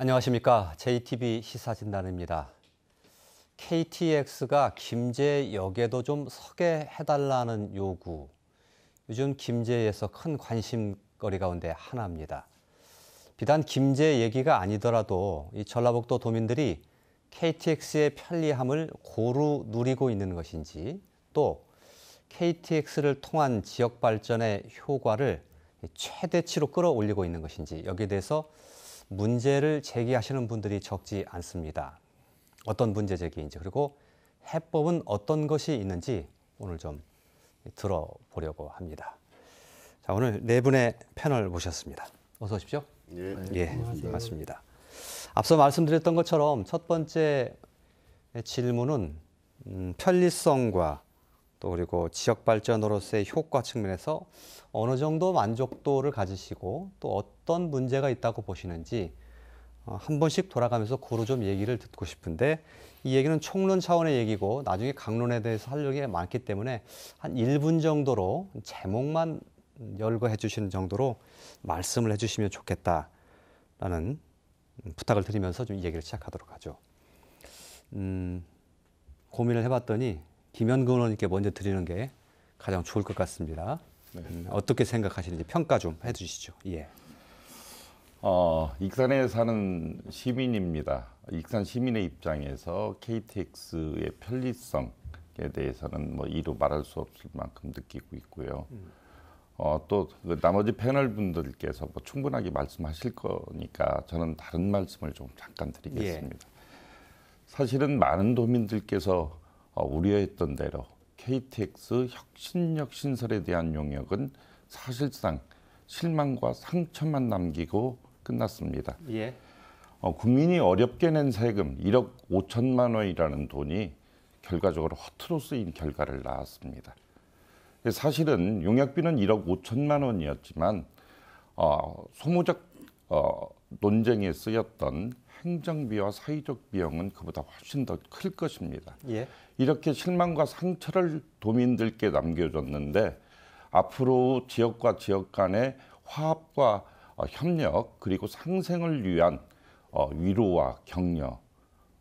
안녕하십니까. JTB 시사진단입니다. KTX가 김제역에도 좀 서게 해달라는 요구. 요즘 김제에서 큰 관심거리 가운데 하나입니다. 비단 김제 얘기가 아니더라도 이 전라북도 도민들이 KTX의 편리함을 고루 누리고 있는 것인지 또 KTX를 통한 지역 발전의 효과를 최대치로 끌어올리고 있는 것인지 여기에 대해서 문제를 제기하시는 분들이 적지 않습니다. 어떤 문제 제기인지 그리고 해법은 어떤 것이 있는지 오늘 좀 들어보려고 합니다. 자, 오늘 네 분의 패널 모셨습니다. 어서 오십시오. 예, 예 네, 반갑습니다. 앞서 말씀드렸던 것처럼 첫 번째 질문은 음, 편리성과 또 그리고 지역 발전으로서의 효과 측면에서 어느 정도 만족도를 가지시고 또 어떤 문제가 있다고 보시는지 어, 한 번씩 돌아가면서 고루 좀 얘기를 듣고 싶은데 이 얘기는 총론 차원의 얘기고 나중에 강론에 대해서 할 얘기가 많기 때문에 한1분 정도로 제목만 열거해 주시는 정도로 말씀을 해 주시면 좋겠다라는 음, 부탁을 드리면서 좀 얘기를 시작하도록 하죠. 음, 고민을 해봤더니 김현근 의원님께 먼저 드리는 게 가장 좋을 것 같습니다. 네. 음, 어떻게 생각하시는지 평가 좀 해주시죠. 예. 어, 익산에 사는 시민입니다. 익산 시민의 입장에서 KTX의 편리성에 대해서는 뭐 이루 말할 수 없을 만큼 느끼고 있고요. 음. 어, 또그 나머지 패널 분들께서 뭐 충분하게 말씀하실 거니까 저는 다른 말씀을 좀 잠깐 드리겠습니다. 예. 사실은 많은 도민들께서 어, 우려했던 대로 KTX 혁신력 신설에 대한 용역은 사실상 실망과 상처만 남기고 끝났습니다. 예. 어, 국민이 어렵게 낸 세금 1억 5천만 원이라는 돈이 결과적으로 허투루 쓰인 결과를 낳았습니다. 사실은 용역비는 1억 5천만 원이었지만 어, 소모적 어, 논쟁에 쓰였던 행정비와 사회적 비용은 그보다 훨씬 더 클 것입니다. 예. 이렇게 실망과 상처를 도민들께 남겨줬는데 앞으로 지역과 지역 간의 화합과 어, 협력 그리고 상생을 위한 어, 위로와 격려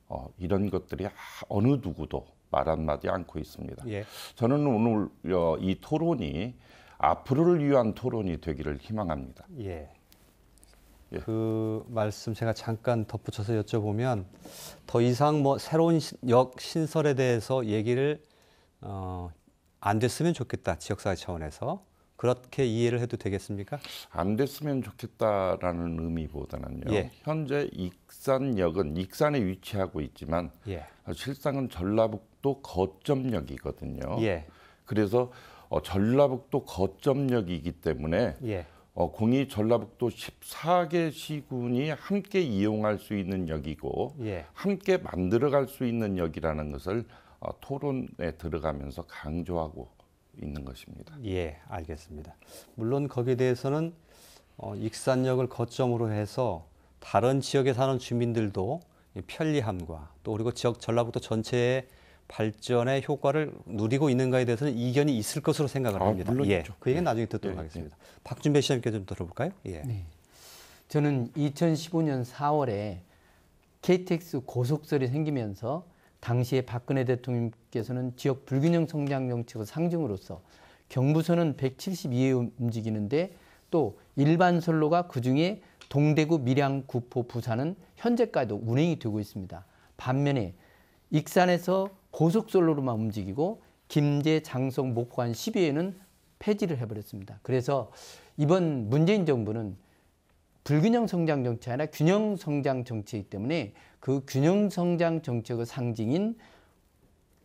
어, 이런 것들이 아, 어느 누구도 말 한마디 않고 있습니다. 예. 저는 오늘 어, 이 토론이 앞으로를 위한 토론이 되기를 희망합니다. 예. 예. 그 말씀 제가 잠깐 덧붙여서 여쭤보면 더 이상 뭐 새로운 역 신설에 대해서 얘기를 어, 안 됐으면 좋겠다 지역사회 차원에서 그렇게 이해를 해도 되겠습니까? 안 됐으면 좋겠다라는 의미보다는요. 예. 현재 익산역은 익산에 위치하고 있지만 예. 실상은 전라북도 거점역이거든요. 예. 그래서 어, 전라북도 거점역이기 때문에 예. 어, 공이 전라북도 14개 시군이 함께 이용할 수 있는 역이고 예. 함께 만들어갈 수 있는 역이라는 것을 어, 토론에 들어가면서 강조하고 있는 것입니다. 예, 알겠습니다. 물론 거기에 대해서는 어, 익산역을 거점으로 해서 다른 지역에 사는 주민들도 편리함과 또 그리고 지역 전라북도 전체의 발전의 효과를 누리고 있는가에 대해서는 이견이 있을 것으로 생각을 아, 합니다. 아, 물론 예, 그 얘기는 네. 나중에 듣도록 네, 하겠습니다. 네. 박준배 시장님께 좀 들어볼까요? 예. 네. 저는 2015년 4월에 KTX 고속설이 생기면서 당시에 박근혜 대통령께서는 지역 불균형 성장 정책의 상징으로서 경부선은 172회 움직이는데 또 일반선로가 그중에 동대구, 밀양, 구포, 부산은 현재까지도 운행이 되고 있습니다. 반면에 익산에서 고속선로로만 움직이고 김제, 장성, 목포 한 12회는 폐지를 해버렸습니다. 그래서 이번 문재인 정부는 불균형 성장 정책이 아니라 균형 성장 정책이기 때문에 그 균형 성장 정책의 상징인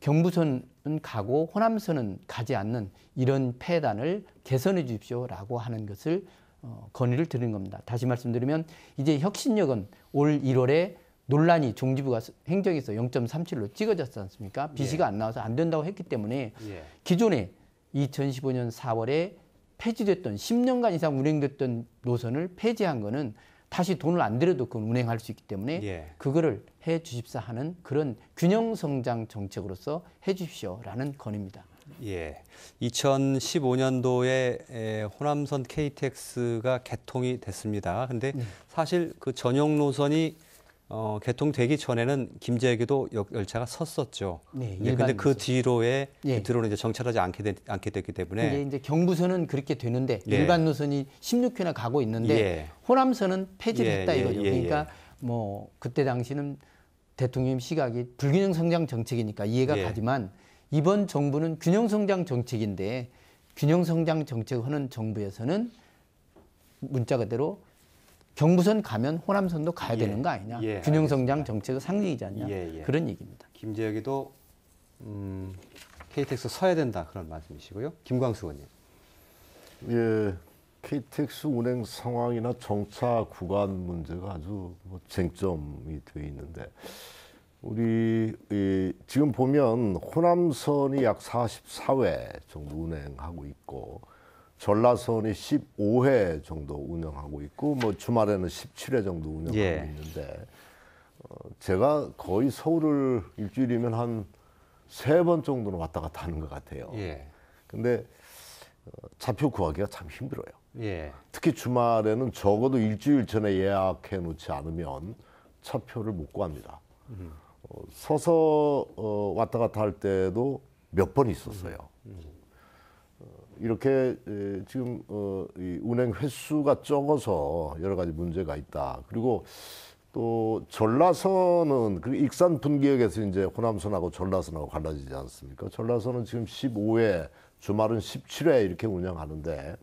경부선은 가고 호남선은 가지 않는 이런 폐단을 개선해 주십시오라고 하는 것을 어, 건의를 드린 겁니다. 다시 말씀드리면 이제 혁신역은 올 1월에 논란이 종지부가 행정에서 0.37로 찍어졌지 않습니까? 비시가 예. 안 나와서 안 된다고 했기 때문에 예. 기존에 2015년 4월에 폐지됐던 10년간 이상 운행됐던 노선을 폐지한 거는 다시 돈을 안 들여도 그건 운행할 수 있기 때문에 예. 그거를 해 주십사 하는 그런 균형 성장 정책으로서 해 주십시오라는 건입니다. 예. 2015년도에 호남선 KTX가 개통이 됐습니다. 근데 네. 사실 그 전용 노선이 어, 개통되기 전에는 김제에게도 열차가 섰었죠. 네, 예, 근데 그 뒤로의 예. 그 뒤로는 이제 정찰하지 않게, 되, 않게 됐기 때문에 근데 이제 경부선은 그렇게 되는데 예. 일반 노선이 16회나 가고 있는데 예. 호남선은 폐지를 했다 예, 예, 이거죠. 예, 그러니까 뭐 그때 당시는 대통령 시각이 불균형 성장 정책이니까 이해가 가지만 이번 정부는 균형 성장 정책인데 균형 성장 정책을 하는 정부에서는 문자 그대로 경부선 가면 호남선도 가야 예. 되는 거 아니냐. 예, 균형성장 정책의 상징이지 않냐. 예, 예. 그런 얘기입니다. 김재혁이도 음, KTX 서야 된다 그런 말씀이시고요. 김광수 의원님. 예, KTX 운행 상황이나 정차 구간 문제가 아주 뭐 쟁점이 되어 있는데 우리 이, 지금 보면 호남선이 약 44회 정도 운행하고 있고 전라선이 15회 정도 운영하고 있고 뭐 주말에는 17회 정도 운영하고 예. 있는데 어, 제가 거의 서울을 일주일이면 한 세 번 정도는 왔다 갔다 하는 것 같아요. 예. 근데 어, 차표 구하기가 참 힘들어요. 예. 특히 주말에는 적어도 일주일 전에 예약해 놓지 않으면 차표를 못 구합니다. 음. 어, 서서 어, 왔다 갔다 할 때도 몇 번 있었어요. 음. 음. 이렇게 지금 어, 운행 횟수가 적어서 여러 가지 문제가 있다. 그리고 또 전라선은 그 익산 분기역에서 이제 호남선하고 전라선하고 갈라지지 않습니까? 전라선은 지금 15회, 주말은 17회 이렇게 운영하는데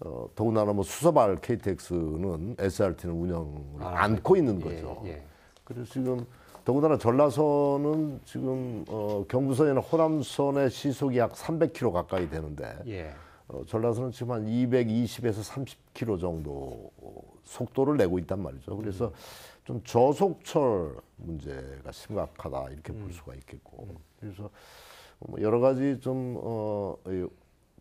어, 더군다나 뭐 수서발 KTX는 SRT는 운영을 아, 안고 있는 예, 거죠. 예, 예. 그래서 지금 더군다나 전라선은 지금 어, 경부선이나 호남선의 시속이 약 300km 가까이 되는데 예. 어, 전라선은 지금 한 220에서 30km 정도 어, 속도를 내고 있단 말이죠. 그래서 음. 좀 저속철 문제가 심각하다 이렇게 볼 음. 수가 있겠고 음. 그래서 뭐 여러 가지 좀 어,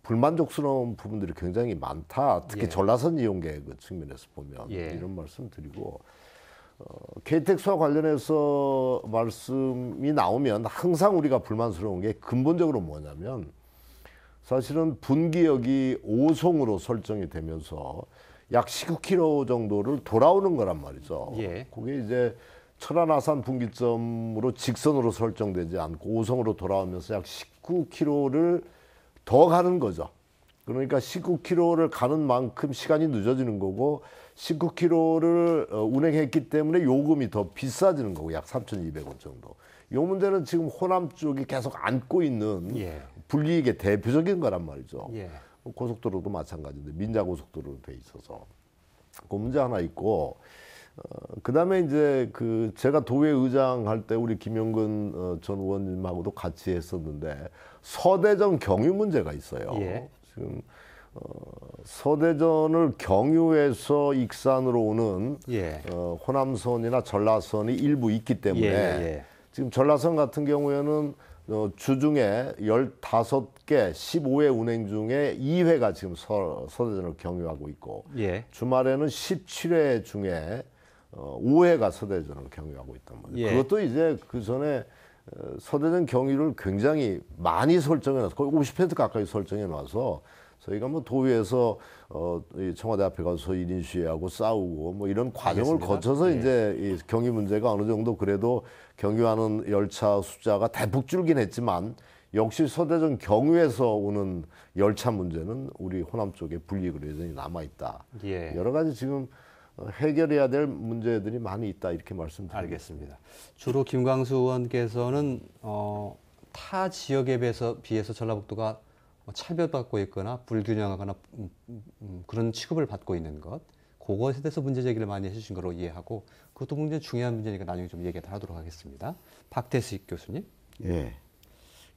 불만족스러운 부분들이 굉장히 많다. 특히 예. 전라선 이용객 그 측면에서 보면 예. 이런 말씀 드리고 어, KTX와 관련해서 말씀이 나오면 항상 우리가 불만스러운 게 근본적으로 뭐냐면 사실은 분기역이 5송으로 설정이 되면서 약 19km 정도를 돌아오는 거란 말이죠. 예. 그게 이제 천안아산 분기점으로 직선으로 설정되지 않고 5송으로 돌아오면서 약 19km를 더 가는 거죠. 그러니까 19km를 가는 만큼 시간이 늦어지는 거고 19km를 어, 운행했기 때문에 요금이 더 비싸지는 거고 약 3,200원 정도. 요 문제는 지금 호남 쪽이 계속 안고 있는 예. 불리익의 대표적인 거란 말이죠. 예. 고속도로도 마찬가지인데 민자고속도로로 돼 있어서 그 문제 하나 있고 어, 그다음에 이제 그 제가 도회 의장 할 때 우리 김영근 어, 전 의원님하고도 같이 했었는데 서대전 경유 문제가 있어요. 예. 지금 서대전을 경유해서 익산으로 오는 예. 어, 호남선이나 전라선이 일부 있기 때문에 예, 예, 예. 지금 전라선 같은 경우에는 어, 주중에 열다섯 개 십오 회 운행 중에 이회가 지금 서, 서대전을 경유하고 있고 예. 주말에는 십칠 회 중에 어, 5회가 서대전을 경유하고 있단 말이에요. 예. 그것도 이제 그 전에 어, 서대전 경유를 굉장히 많이 설정해 놨서 거의 오십 퍼센트 가까이 설정해 놔서 저희가 뭐 도의에서 어, 이 청와대 앞에 가서 1인 시위하고 싸우고 뭐 이런 과정을 알겠습니다. 거쳐서 네. 이제 이 경위 문제가 어느 정도 그래도 경유하는 열차 숫자가 대폭 줄긴 했지만 역시 서대전 경유에서 오는 열차 문제는 우리 호남 쪽에 불이익을로 여전히 남아 있다. 예. 여러 가지 지금 해결해야 될 문제들이 많이 있다 이렇게 말씀드리겠습니다. 주로 김광수 의원께서는 어, 타 지역에 비해서, 비해서 전라북도가 뭐 차별받고 있거나 불균형하거나 음, 음, 음, 그런 취급을 받고 있는 것 그것에 대해서 문제 제기를 많이 해주신 걸로 이해하고 그것도 굉장히 중요한 문제니까 나중에 좀 얘기 다하도록 하겠습니다. 박태식 교수님. 예.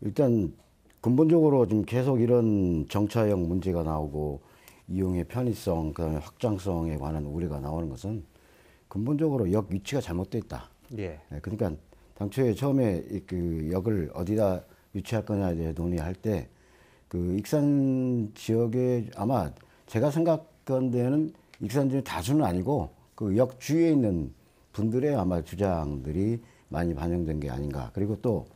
일단 근본적으로 지금 계속 이런 정차형 문제가 나오고 이용의 편의성, 그다음에 확장성에 관한 우려가 나오는 것은 근본적으로 역 위치가 잘못돼 있다. 예. 예 그러니까 당초에 처음에 그 역을 어디다 유치할 거냐에 대해 논의할 때그 익산 지역에 아마 제가 생각한 데는 익산 지역 다수는 아니고 그 역 주위에 있는 분들의 아마 주장들이 많이 반영된 게 아닌가. 그리고 또,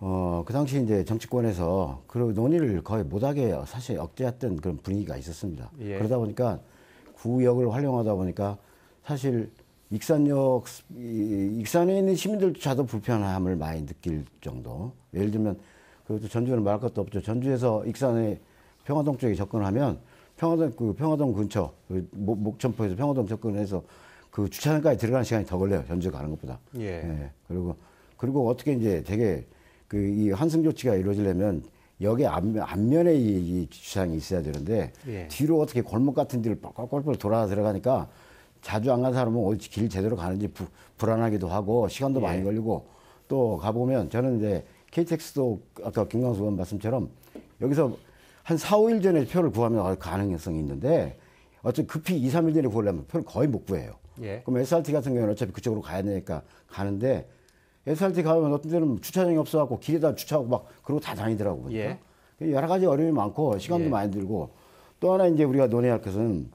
어, 그 당시 이제 정치권에서 그런 논의를 거의 못하게 사실 억제했던 그런 분위기가 있었습니다. 예. 그러다 보니까 구역을 활용하다 보니까 사실 익산역, 익산에 있는 시민들조차도 불편함을 많이 느낄 정도. 예를 들면 그리고 전주는 에 말할 것도 없죠. 전주에서 익산에 평화동 쪽에 접근을 하면 평화동 그 평화동 근처 그 목, 목천포에서 평화동 접근을 해서 그 주차장까지 들어가는 시간이 더 걸려요. 전주 가는 것보다. 예. 예. 그리고 그리고 어떻게 이제 되게 그 이 환승 조치가 이루어지려면 역의 앞면, 에 이, 이, 주차장이 있어야 되는데 예. 뒤로 어떻게 골목 같은 데를 뻘뻘뻘 돌아 들어가니까 자주 안 간 사람은 어디 길 제대로 가는지 부, 불안하기도 하고 시간도 예. 많이 걸리고 또 가보면 저는 이제 KTX도 아까 김광수 의원 말씀처럼 여기서 한 4, 5일 전에 표를 구하면 가능성이 있는데 어쨌든 급히 2, 3일 전에 구하려면 표를 거의 못 구해요. 예. 그럼 SRT 같은 경우는 어차피 그쪽으로 가야 되니까 가는데 SRT 가면 어떤 때는 주차장이 없어갖고 길에다 주차하고 막 그러고 다 다니더라고요. 예. 그러니까 여러 가지 어려움이 많고 시간도 예. 많이 들고 또 하나 이제 우리가 논의할 것은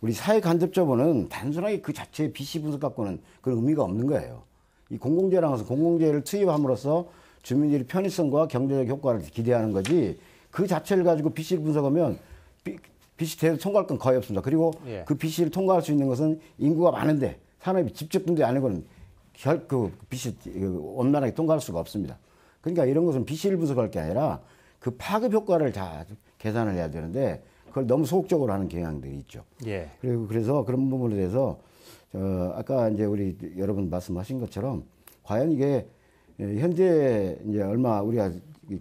우리 사회 간접접원은 단순하게 그 자체의 BC 분석 갖고는 그런 의미가 없는 거예요. 이 공공재라는 것은 공공재를 투입함으로써 주민들이 편의성과 경제적 효과를 기대하는 거지 그 자체를 가지고 BC를 분석하면 BC 대로 통과할 건 거의 없습니다. 그리고 예. 그 BC를 통과할 수 있는 것은 인구가 많은데 산업이 집중돼 아닌 것은 결, 그 BC 온난하게 그 통과할 수가 없습니다. 그러니까 이런 것은 BC를 분석할 게 아니라 그 파급 효과를 다 계산을 해야 되는데 그걸 너무 소극적으로 하는 경향들이 있죠. 예. 그리고 그래서 그런 부분에 대해서 어, 아까 이제 우리 여러분 말씀하신 것처럼 과연 이게 예, 현재 이제 얼마 우리가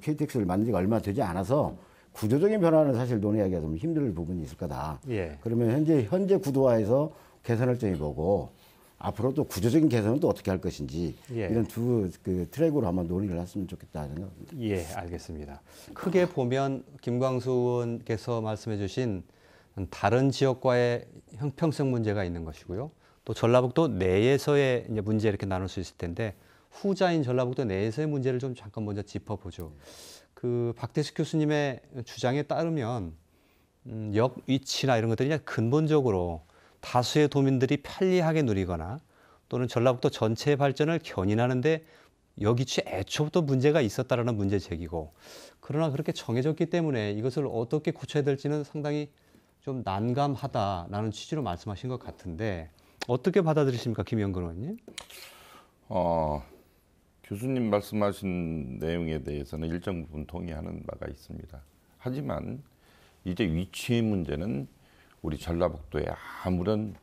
KTX를 만든 지가 얼마 되지 않아서 구조적인 변화는 사실 논의하기가 좀 힘들 부분이 있을 거다. 예. 그러면 현재 현재 구도화에서 개선할 점이 보고 앞으로 또 구조적인 개선은 또 어떻게 할 것인지 예. 이런 두 그 트랙으로 한번 논의를 했으면 좋겠다 생각합니다. 예, 알겠습니다. 크게 보면 김광수 의원께서 말씀해주신 다른 지역과의 형평성 문제가 있는 것이고요. 또 전라북도 내에서의 문제 이렇게 나눌 수 있을 텐데 후자인 전라북도 내에서의 문제를 좀 잠깐 먼저 짚어보죠. 그 박대식 교수님의 주장에 따르면 음, 역 위치나 이런 것들이 그냥 근본적으로 다수의 도민들이 편리하게 누리거나 또는 전라북도 전체의 발전을 견인하는데 여기치 애초부터 문제가 있었다라는 문제 제기고 그러나 그렇게 정해졌기 때문에 이것을 어떻게 고쳐야 될지는 상당히 좀 난감하다라는 취지로 말씀하신 것 같은데 어떻게 받아들이십니까 김영근 의원님? 어, 교수님 말씀하신 내용에 대해서는 일정 부분 동의하는 바가 있습니다. 하지만 이제 위치의 문제는 우리 전라북도에 아무런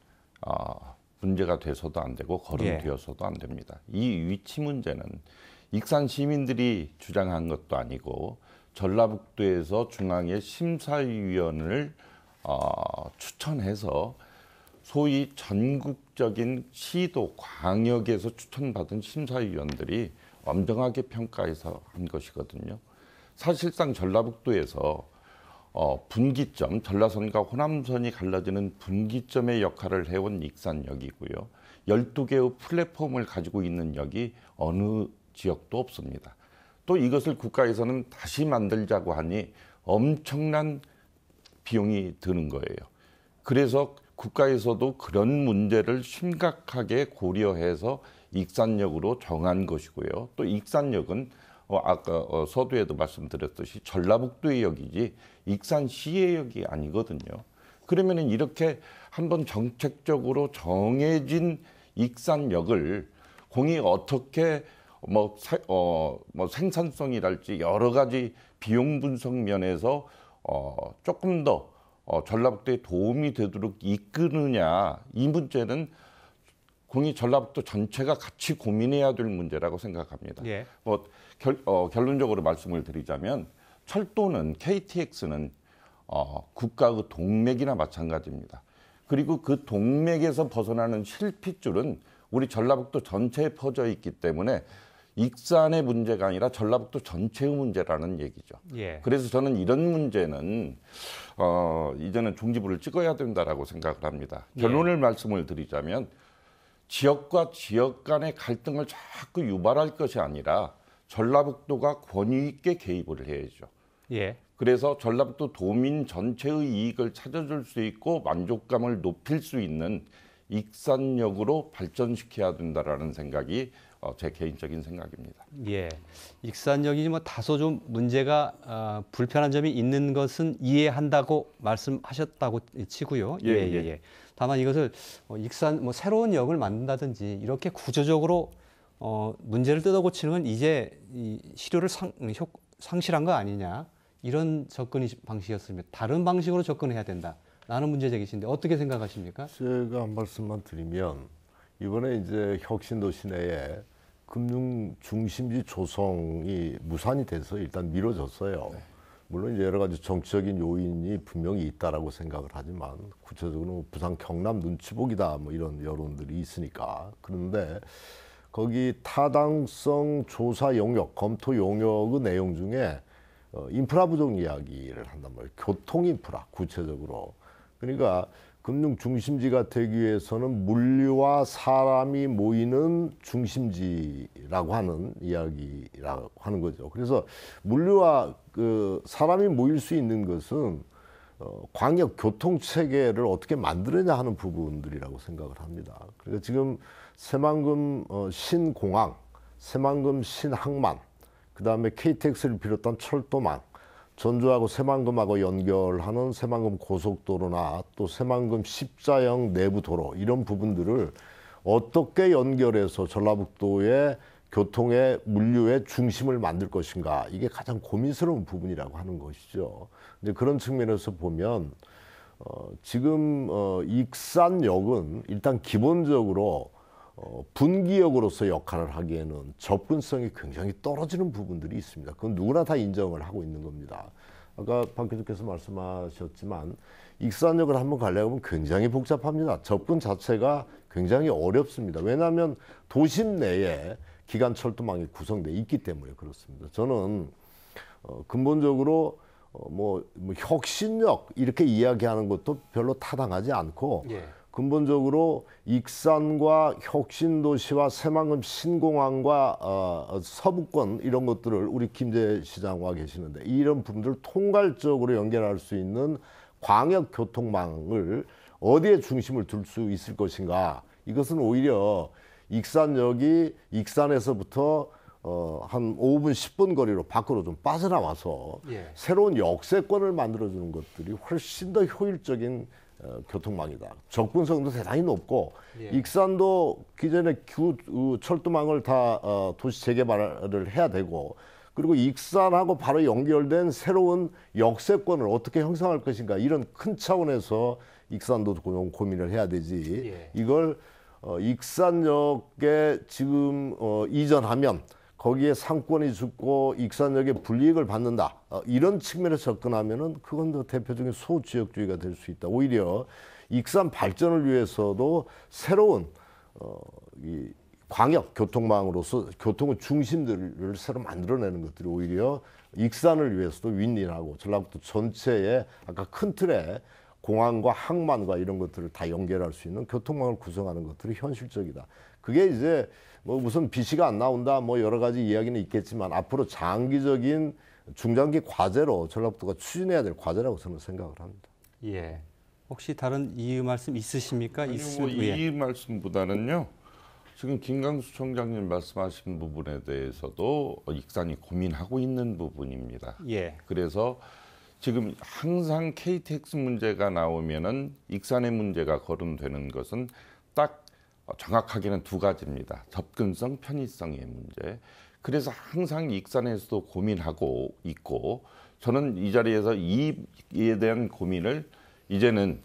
어, 문제가 돼서도 안 되고 거론되어서도 예. 안 됩니다. 이 위치 문제는 익산 시민들이 주장한 것도 아니고 전라북도에서 중앙의 심사위원을 어, 추천해서 소위 전국적인 시도 광역에서 추천받은 심사위원들이 엄정하게 평가해서 한 것이거든요. 사실상 전라북도에서 어, 분기점, 전라선과 호남선이 갈라지는 분기점의 역할을 해온 익산역이고요. 12개의 플랫폼을 가지고 있는 역이 어느 지역도 없습니다. 또 이것을 국가에서는 다시 만들자고 하니 엄청난 비용이 드는 거예요. 그래서 국가에서도 그런 문제를 심각하게 고려해서 익산역으로 정한 것이고요. 또 익산역은 어, 아까 어, 서두에도 말씀드렸듯이 전라북도의 역이지 익산시의 역이 아니거든요. 그러면은 이렇게 한번 정책적으로 정해진 익산역을 공이 어떻게 뭐, 사, 어, 뭐 생산성이랄지 여러 가지 비용 분석 면에서 어, 조금 더 어, 전라북도에 도움이 되도록 이끄느냐 이 문제는 군이 전라북도 전체가 같이 고민해야 될 문제라고 생각합니다. 예. 뭐 결, 어, 결론적으로 말씀을 드리자면 철도는 KTX는 어, 국가의 그 동맥이나 마찬가지입니다. 그리고 그 동맥에서 벗어나는 실핏줄은 우리 전라북도 전체에 퍼져 있기 때문에 익산의 문제가 아니라 전라북도 전체의 문제라는 얘기죠. 예. 그래서 저는 이런 문제는 어, 이제는 종지부를 찍어야 된다라고 생각을 합니다. 예. 결론을 예. 말씀을 드리자면 지역과 지역 간의 갈등을 자꾸 유발할 것이 아니라 전라북도가 권위 있게 개입을 해야죠. 예. 그래서 전라북도 도민 전체의 이익을 찾아줄 수 있고 만족감을 높일 수 있는 익산역으로 발전시켜야 된다라는 생각이 어, 제 개인적인 생각입니다. 예, 익산역이 뭐 다소 좀 문제가 어, 불편한 점이 있는 것은 이해한다고 말씀하셨다고 치고요. 예, 예. 예. 예. 예. 다만 이것을 뭐 익산 뭐 새로운 역을 만든다든지 이렇게 구조적으로 어, 문제를 뜯어고치는 건 이제 이실효를 상, 효, 상실한 거 아니냐 이런 접근이 방식이었습니다. 다른 방식으로 접근해야 된다. 라는 문제 제기신데 어떻게 생각하십니까? 제가 한 말씀만 드리면 이번에 이제 혁신도 시내에 금융 중심지 조성이 무산이 돼서 일단 미뤄졌어요. 네. 물론 이제 여러 가지 정치적인 요인이 분명히 있다라고 생각을 하지만 구체적으로 뭐 부산 경남 눈치 보기다 뭐 이런 여론들이 있으니까 그런데 거기 타당성 조사 용역 검토 용역의 내용 중에 어, 인프라 부족 이야기를 한단 말이에요. 교통 인프라 구체적으로 그러니까 금융 중심지가 되기 위해서는 물류와 사람이 모이는 중심지라고 하는 이야기라고 하는 거죠. 그래서 물류와 그 사람이 모일 수 있는 것은 어, 광역 교통 체계를 어떻게 만들느냐 하는 부분들이라고 생각을 합니다. 그래서 지금 새만금 어, 신공항, 새만금 신항만, 그 다음에 KTX를 비롯한 철도만 전주하고 새만금하고 연결하는 새만금 고속도로나 또 새만금 십자형 내부 도로 이런 부분들을 어떻게 연결해서 전라북도의 교통의 물류의 중심을 만들 것인가 이게 가장 고민스러운 부분이라고 하는 것이죠. 근데 그런 측면에서 보면 어, 지금 어, 익산역은 일단 기본적으로 어, 분기역으로서 역할을 하기에는 접근성이 굉장히 떨어지는 부분들이 있습니다. 그건 누구나 다 인정을 하고 있는 겁니다. 아까 박 교수께서 말씀하셨지만 익산역을 한번 가려면 굉장히 복잡합니다. 접근 자체가 굉장히 어렵습니다. 왜냐하면 도심 내에 기간 철도망이 구성돼 있기 때문에 그렇습니다. 저는 어, 근본적으로 어, 뭐, 뭐 혁신력 이렇게 이야기하는 것도 별로 타당하지 않고 예. 근본적으로 익산과 혁신도시와 새만금 신공항과 어, 어, 서부권 이런 것들을 우리 김재 시장과 계시는데 이런 부분들 통괄적으로 연결할 수 있는 광역 교통망을 어디에 중심을 둘 수 있을 것인가 이것은 오히려 익산역이 익산에서부터 어, 한 5분, 10분 거리로 밖으로 좀 빠져나와서 예. 새로운 역세권을 만들어주는 것들이 훨씬 더 효율적인 어, 교통망이다. 접근성도 대단히 높고 예. 익산도 기존의 규 어, 철도망을 다 어, 도시 재개발을 해야 되고 그리고 익산하고 바로 연결된 새로운 역세권을 어떻게 형성할 것인가 이런 큰 차원에서 익산도 고민을 해야 되지 예. 이걸 어, 익산역에 지금 어, 이전하면 거기에 상권이 죽고 익산역에 불이익을 받는다. 어, 이런 측면에 접근하면은 그건 더 대표적인 소지역주의가 될 수 있다. 오히려 익산 발전을 위해서도 새로운 어, 이 광역 교통망으로서 교통의 중심들을 새로 만들어내는 것들이 오히려 익산을 위해서도 윈윈하고 전라북도 전체에 아까 큰 틀에 공항과 항만과 이런 것들을 다 연결할 수 있는 교통망을 구성하는 것들이 현실적이다. 그게 이제 뭐 무슨 비씨가 안 나온다 뭐 여러 가지 이야기는 있겠지만 앞으로 장기적인 중장기 과제로 전라북도가 추진해야 될 과제라고 저는 생각을 합니다. 예. 혹시 다른 이유 말씀 있으십니까? 있으면 뭐 예. 이 말씀보다는요. 지금 김강수 총장님 말씀하신 부분에 대해서도 익산이 고민하고 있는 부분입니다. 예. 그래서 지금 항상 KTX 문제가 나오면은 익산의 문제가 거론되는 것은 어, 정확하게는 두 가지입니다. 접근성, 편의성의 문제. 그래서 항상 익산에서도 고민하고 있고 저는 이 자리에서 이에 대한 고민을 이제는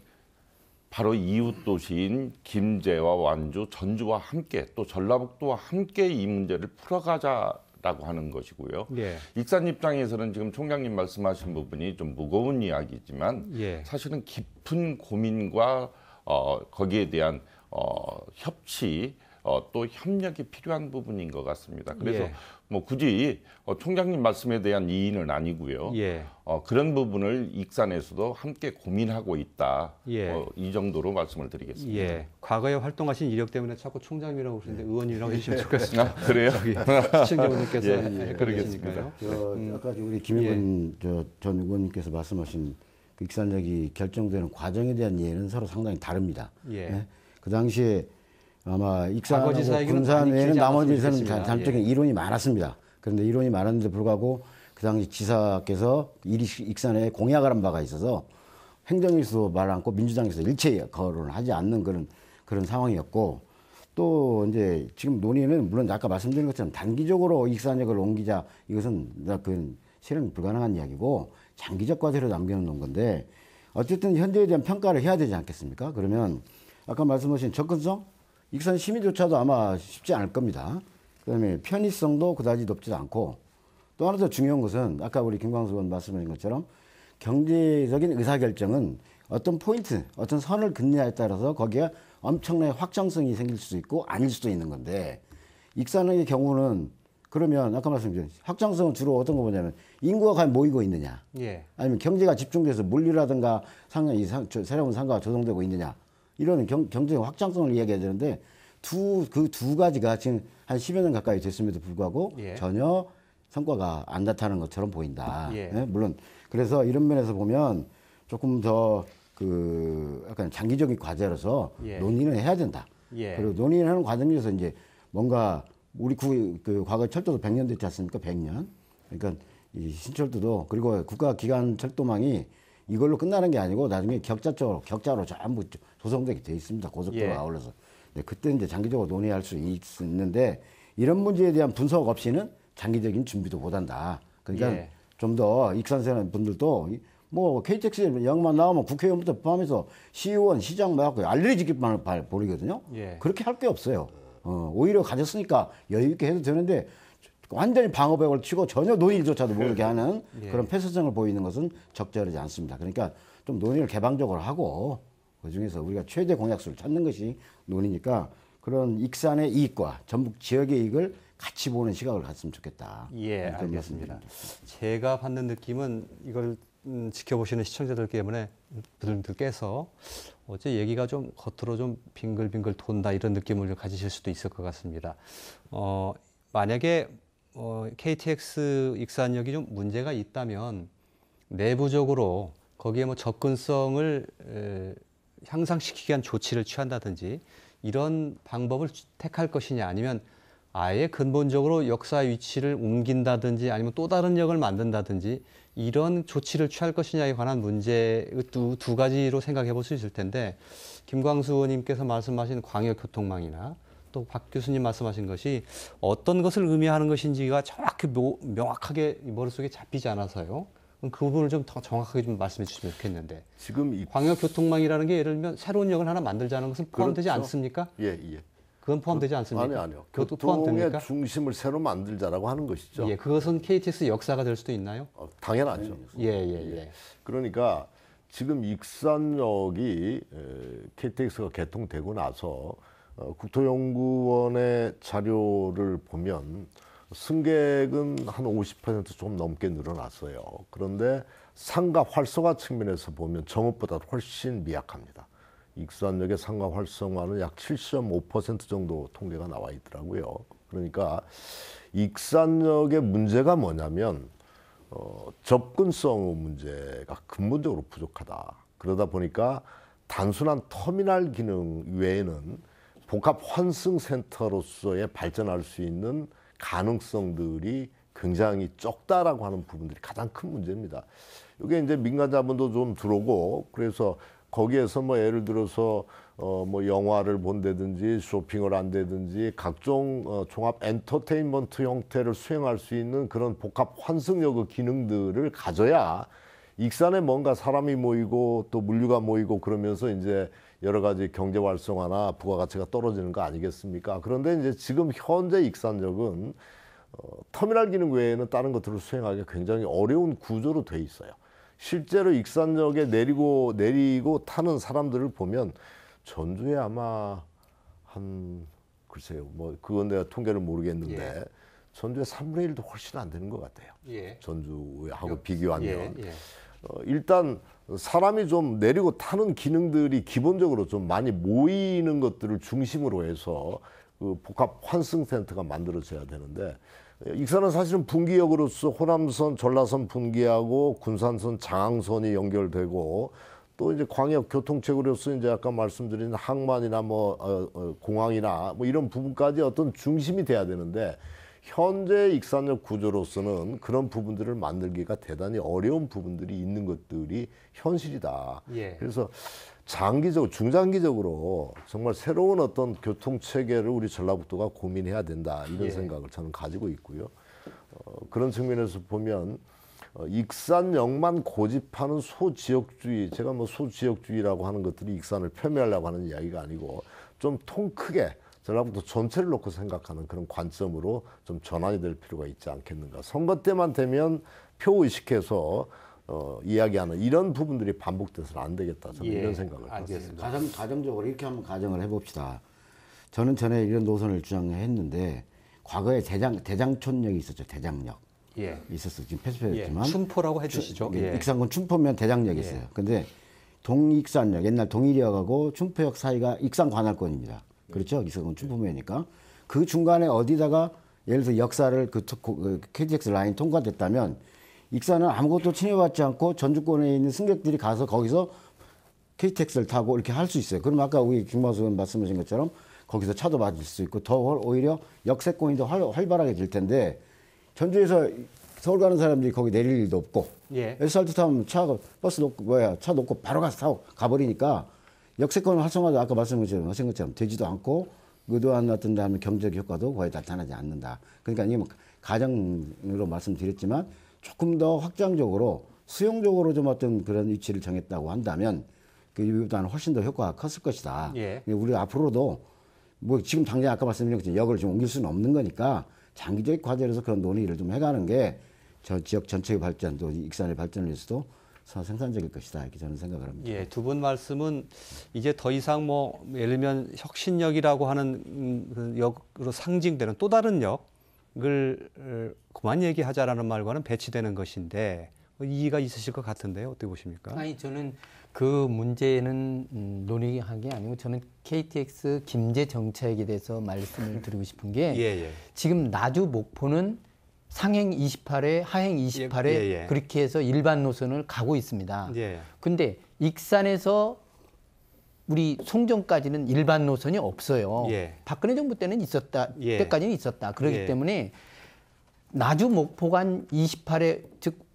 바로 이웃 도시인 김제와 완주, 전주와 함께 또 전라북도와 함께 이 문제를 풀어가자라고 하는 것이고요. 예. 익산 입장에서는 지금 총장님 말씀하신 부분이 좀 무거운 이야기지만 예. 사실은 깊은 고민과 어, 거기에 대한 어, 협치 어, 또 협력이 필요한 부분인 것 같습니다. 그래서 예. 뭐 굳이 어, 총장님 말씀에 대한 이의는 아니고요. 예. 어, 그런 부분을 익산에서도 함께 고민하고 있다. 예. 어, 이 정도로 말씀을 드리겠습니다. 예. 과거에 활동하신 이력 때문에 자꾸 총장님이라고 그러는데 네. 의원님이라고 해주시면 좋겠습니다. 아, 그래요? 시청자분께서 예, 예. 그러겠습니다. 예. 저, 아까 우리 김일근 예. 전 의원님께서 말씀하신 그 익산역이 결정되는 과정에 대한 이해는 서로 상당히 다릅니다. 예. 네? 그 당시에 아마 익산하고 군산 외에는 나머지에서는 잠적인 예. 이론이 많았습니다. 그런데 이론이 많았는데 불구하고 그 당시 지사께서 익산에 공약을 한 바가 있어서 행정에서도 말 않고 민주당에서 일체 거론을 하지 않는 그런 그런 상황이었고 또 이제 지금 논의는 물론 아까 말씀드린 것처럼 단기적으로 익산역을 옮기자 이것은 그 실은 불가능한 이야기고 장기적 과제로 남겨놓은 건데 어쨌든 현재에 대한 평가를 해야 되지 않겠습니까? 그러면 아까 말씀하신 접근성, 익산 시민조차도 아마 쉽지 않을 겁니다. 그다음에 편의성도 그다지 높지도 않고 또 하나 더 중요한 것은 아까 우리 김광수 의원 말씀하신 것처럼 경제적인 의사결정은 어떤 포인트, 어떤 선을 긋느냐에 따라서 거기에 엄청나게 확장성이 생길 수도 있고 아닐 수도 있는 건데 익산의 경우는 그러면 아까 말씀드린 확장성은 주로 어떤 거 보냐면 인구가 과연 모이고 있느냐 예. 아니면 경제가 집중돼서 물류라든가 상이 새로운 상가가 조성되고 있느냐 이런 경, 경제적 확장성을 이야기해야 되는데 두 그두 그 가지가 지금 한 10여 년 가까이 됐음에도 불구하고 예. 전혀 성과가 안 나타나는 것처럼 보인다. 예. 네? 물론 그래서 이런 면에서 보면 조금 더 그 약간 장기적인 과제로서 예. 논의는 해야 된다. 예. 그리고 논의를 하는 과정에서 이제 뭔가 우리 구, 그 과거 철도도 100년 됐지 않습니까? 100년. 그러니까 이 신철도도 그리고 국가기관 철도망이 이걸로 끝나는 게 아니고 나중에 격자쪽으로 격자로 전부 조성되게 돼 있습니다. 고속도로 예. 아울러서. 네, 그때 이제 장기적으로 논의할 수 있는데 이런 문제에 대한 분석 없이는 장기적인 준비도 못한다. 그러니까 예. 좀더 익산세는 분들도 뭐 KTX 영만 나오면 국회의원부터 포함해서 시의원, 시장 나갖고 그 알레르기 짓기만을 보이거든요. 예. 그렇게 할 게 없어요. 어, 오히려 가졌으니까 여유 있게 해도 되는데 완전히 방어벽을 치고 전혀 논의조차도 네. 모르게 하는 예. 그런 폐쇄성을 보이는 것은 적절하지 않습니다. 그러니까 좀 논의를 개방적으로 하고 그중에서 우리가 최대 공약수를 찾는 것이 논의니까 그런 익산의 이익과 전북 지역의 이익을 같이 보는 시각을 갖으면 좋겠다. 예, 알겠습니다. 제가 받는 느낌은 이걸 음, 지켜보시는 시청자들 때문에 분들께서 어제 얘기가 좀 겉으로 좀 빙글빙글 돈다 이런 느낌을 가지실 수도 있을 것 같습니다. 어, 만약에 어, KTX 익산역이 좀 문제가 있다면 내부적으로 거기에 뭐 접근성을 에, 향상시키기 위한 조치를 취한다든지 이런 방법을 택할 것이냐 아니면 아예 근본적으로 역사 위치를 옮긴다든지 아니면 또 다른 역을 만든다든지 이런 조치를 취할 것이냐에 관한 문제 그 두, 두 가지로 생각해 볼 수 있을 텐데 김광수 의원님께서 말씀하신 광역교통망이나 또박 교수님 말씀하신 것이 어떤 것을 의미하는 것인지가 정확히 묘, 명확하게 머릿속에 잡히지 않아서요. 그 부분을 좀 더 정확하게 좀 말씀해 주시면 좋겠는데. 지금 이... 광역교통망이라는 게 예를 들면 새로운 역을 하나 만들자는 것은 포함되지 그렇죠. 않습니까? 예, 예. 그건 포함되지 그- 않습니까? 아니, 아니요. 그것 포함됩니까? 중심을 새로 만들자라고 하는 것이죠. 예, 그것은 KTX 역사가 될 수도 있나요? 어, 당연하죠. 예, 예, 예. 예. 그러니까 지금 익산역이 KTX가 개통되고 나서 어, 국토연구원의 자료를 보면 승객은 한 50%좀 넘게 늘어났어요. 그런데 상가 활성화 측면에서 보면 정읍보다 훨씬 미약합니다. 익산역의 상가 활성화는 약 7.5% 정도 통계가 나와 있더라고요. 그러니까 익산역의 문제가 뭐냐면 어, 접근성 문제가 근본적으로 부족하다. 그러다 보니까 단순한 터미널 기능 외에는 복합 환승 센터로서의 발전할 수 있는 가능성들이 굉장히 적다라고 하는 부분들이 가장 큰 문제입니다. 이게 이제 민간 자본도 좀 들어오고 그래서 거기에서 뭐 예를 들어서 어뭐 영화를 본다든지 쇼핑을 한다든지 각종 어 종합 엔터테인먼트 형태를 수행할 수 있는 그런 복합 환승여그 기능들을 가져야 익산에 뭔가 사람이 모이고 또 물류가 모이고 그러면서 이제 여러 가지 경제 활성화나 부가가치가 떨어지는 거 아니겠습니까? 그런데 이제 지금 현재 익산역은 어, 터미널 기능 외에는 다른 것들을 수행하기 굉장히 어려운 구조로 돼 있어요. 실제로 익산역에 내리고 내리고 타는 사람들을 보면 전주에 아마 한 글쎄요 뭐 그건 내가 통계를 모르겠는데 예. 전주에 3분의 1도 훨씬 안 되는 것 같아요. 예. 전주하고 그, 비교하면 예. 예. 어, 일단 사람이 좀 내리고 타는 기능들이 기본적으로 좀 많이 모이는 것들을 중심으로 해서 그 복합 환승 센터가 만들어져야 되는데 예, 익산은 사실은 분기역으로서 호남선, 전라선 분기하고 군산선, 장항선이 연결되고 또 이제 광역 교통체구로서 이제 아까 말씀드린 항만이나 뭐 어, 어, 공항이나 뭐 이런 부분까지 어떤 중심이 돼야 되는데 현재 익산역 구조로서는 그런 부분들을 만들기가 대단히 어려운 부분들이 있는 것들이 현실이다. 예. 그래서 장기적 중장기적으로 정말 새로운 어떤 교통 체계를 우리 전라북도가 고민해야 된다 이런 예. 생각을 저는 가지고 있고요. 어, 그런 측면에서 보면 어, 익산역만 고집하는 소지역주의 제가 뭐 소지역주의라고 하는 것들이 익산을 폄훼하려고 하는 이야기가 아니고 좀 통 크게 전라북도 전체를 놓고 생각하는 그런 관점으로 좀 전환이 될 필요가 있지 않겠는가. 선거 때만 되면 표 의식해서 어, 이야기하는 이런 부분들이 반복돼서는 안 되겠다. 저는 예, 이런 생각을 알겠습니다. 가정, 가정적으로 이렇게 한번 가정을 해봅시다. 저는 전에 이런 노선을 주장했는데 과거에 대장, 대장촌역이 있었죠. 대장역. 예. 있었어. 지금 스 폐쇄됐지만. 예. 춘포라고 해주시죠. 예, 예. 익산군 춘포면 대장역이 예. 있어요. 근데 동익산역, 옛날 동일역하고 춘포역 사이가 익산 관할권입니다. 예. 그렇죠? 이석은 춘포매니까. 그 중간에 어디다가 예를 들어 역사를 그, 그 KTX 라인 통과됐다면 익사는 아무것도 침해받지 않고 전주권에 있는 승객들이 가서 거기서 KTX를 타고 이렇게 할 수 있어요. 그럼 아까 우리 김마수 의원 말씀하신 것처럼 거기서 차도 맞을 수 있고 더 오히려 역세권이 더 활, 활발하게 될 텐데 전주에서 서울 가는 사람들이 거기 내릴 일도 없고 예. SRT 타면 차 버스 놓고 뭐야 차 놓고 바로 가서 타고 가버리니까 역세권 활성화도 아까 말씀하신 것처럼 되지도 않고 의도한 어떤 다음에 경제적 효과도 거의 나타나지 않는다. 그러니까 이게 뭐 가정으로 말씀드렸지만 조금 더 확장적으로 수용적으로 좀 어떤 그런 위치를 정했다고 한다면 그 이보다는 훨씬 더 효과가 컸을 것이다. 예. 우리 앞으로도 뭐 지금 당장 아까 말씀드린 것처럼 역을 좀 옮길 수는 없는 거니까 장기적 과제로서 그런 논의를 좀 해가는 게 저 지역 전체의 발전 또 익산의 발전을 위해서도 생산적일 것이다 이렇게 저는 생각을 합니다. 예, 두분 말씀은 이제 더 이상 뭐 예를 들면 혁신력이라고 하는 그 역으로 상징되는 또 다른 역을 그만 얘기하자라는 말과는 배치되는 것인데 뭐 이의가 있으실 것 같은데요. 어떻게 보십니까? 아니 저는 그 문제는 음, 논의한 게 아니고 저는 KTX 김제 정차에 대해서 말씀을 드리고 싶은 게 예, 예. 지금 나주 목포는 상행 28에 하행 28에 예, 예, 예. 그렇게 해서 일반 노선을 가고 있습니다. 예. 근데 익산에서 우리 송정까지는 일반 노선이 없어요. 예. 박근혜 정부 때는 있었다. 예. 때까지는 있었다. 그렇기 예. 때문에 나주 목포간 28에 즉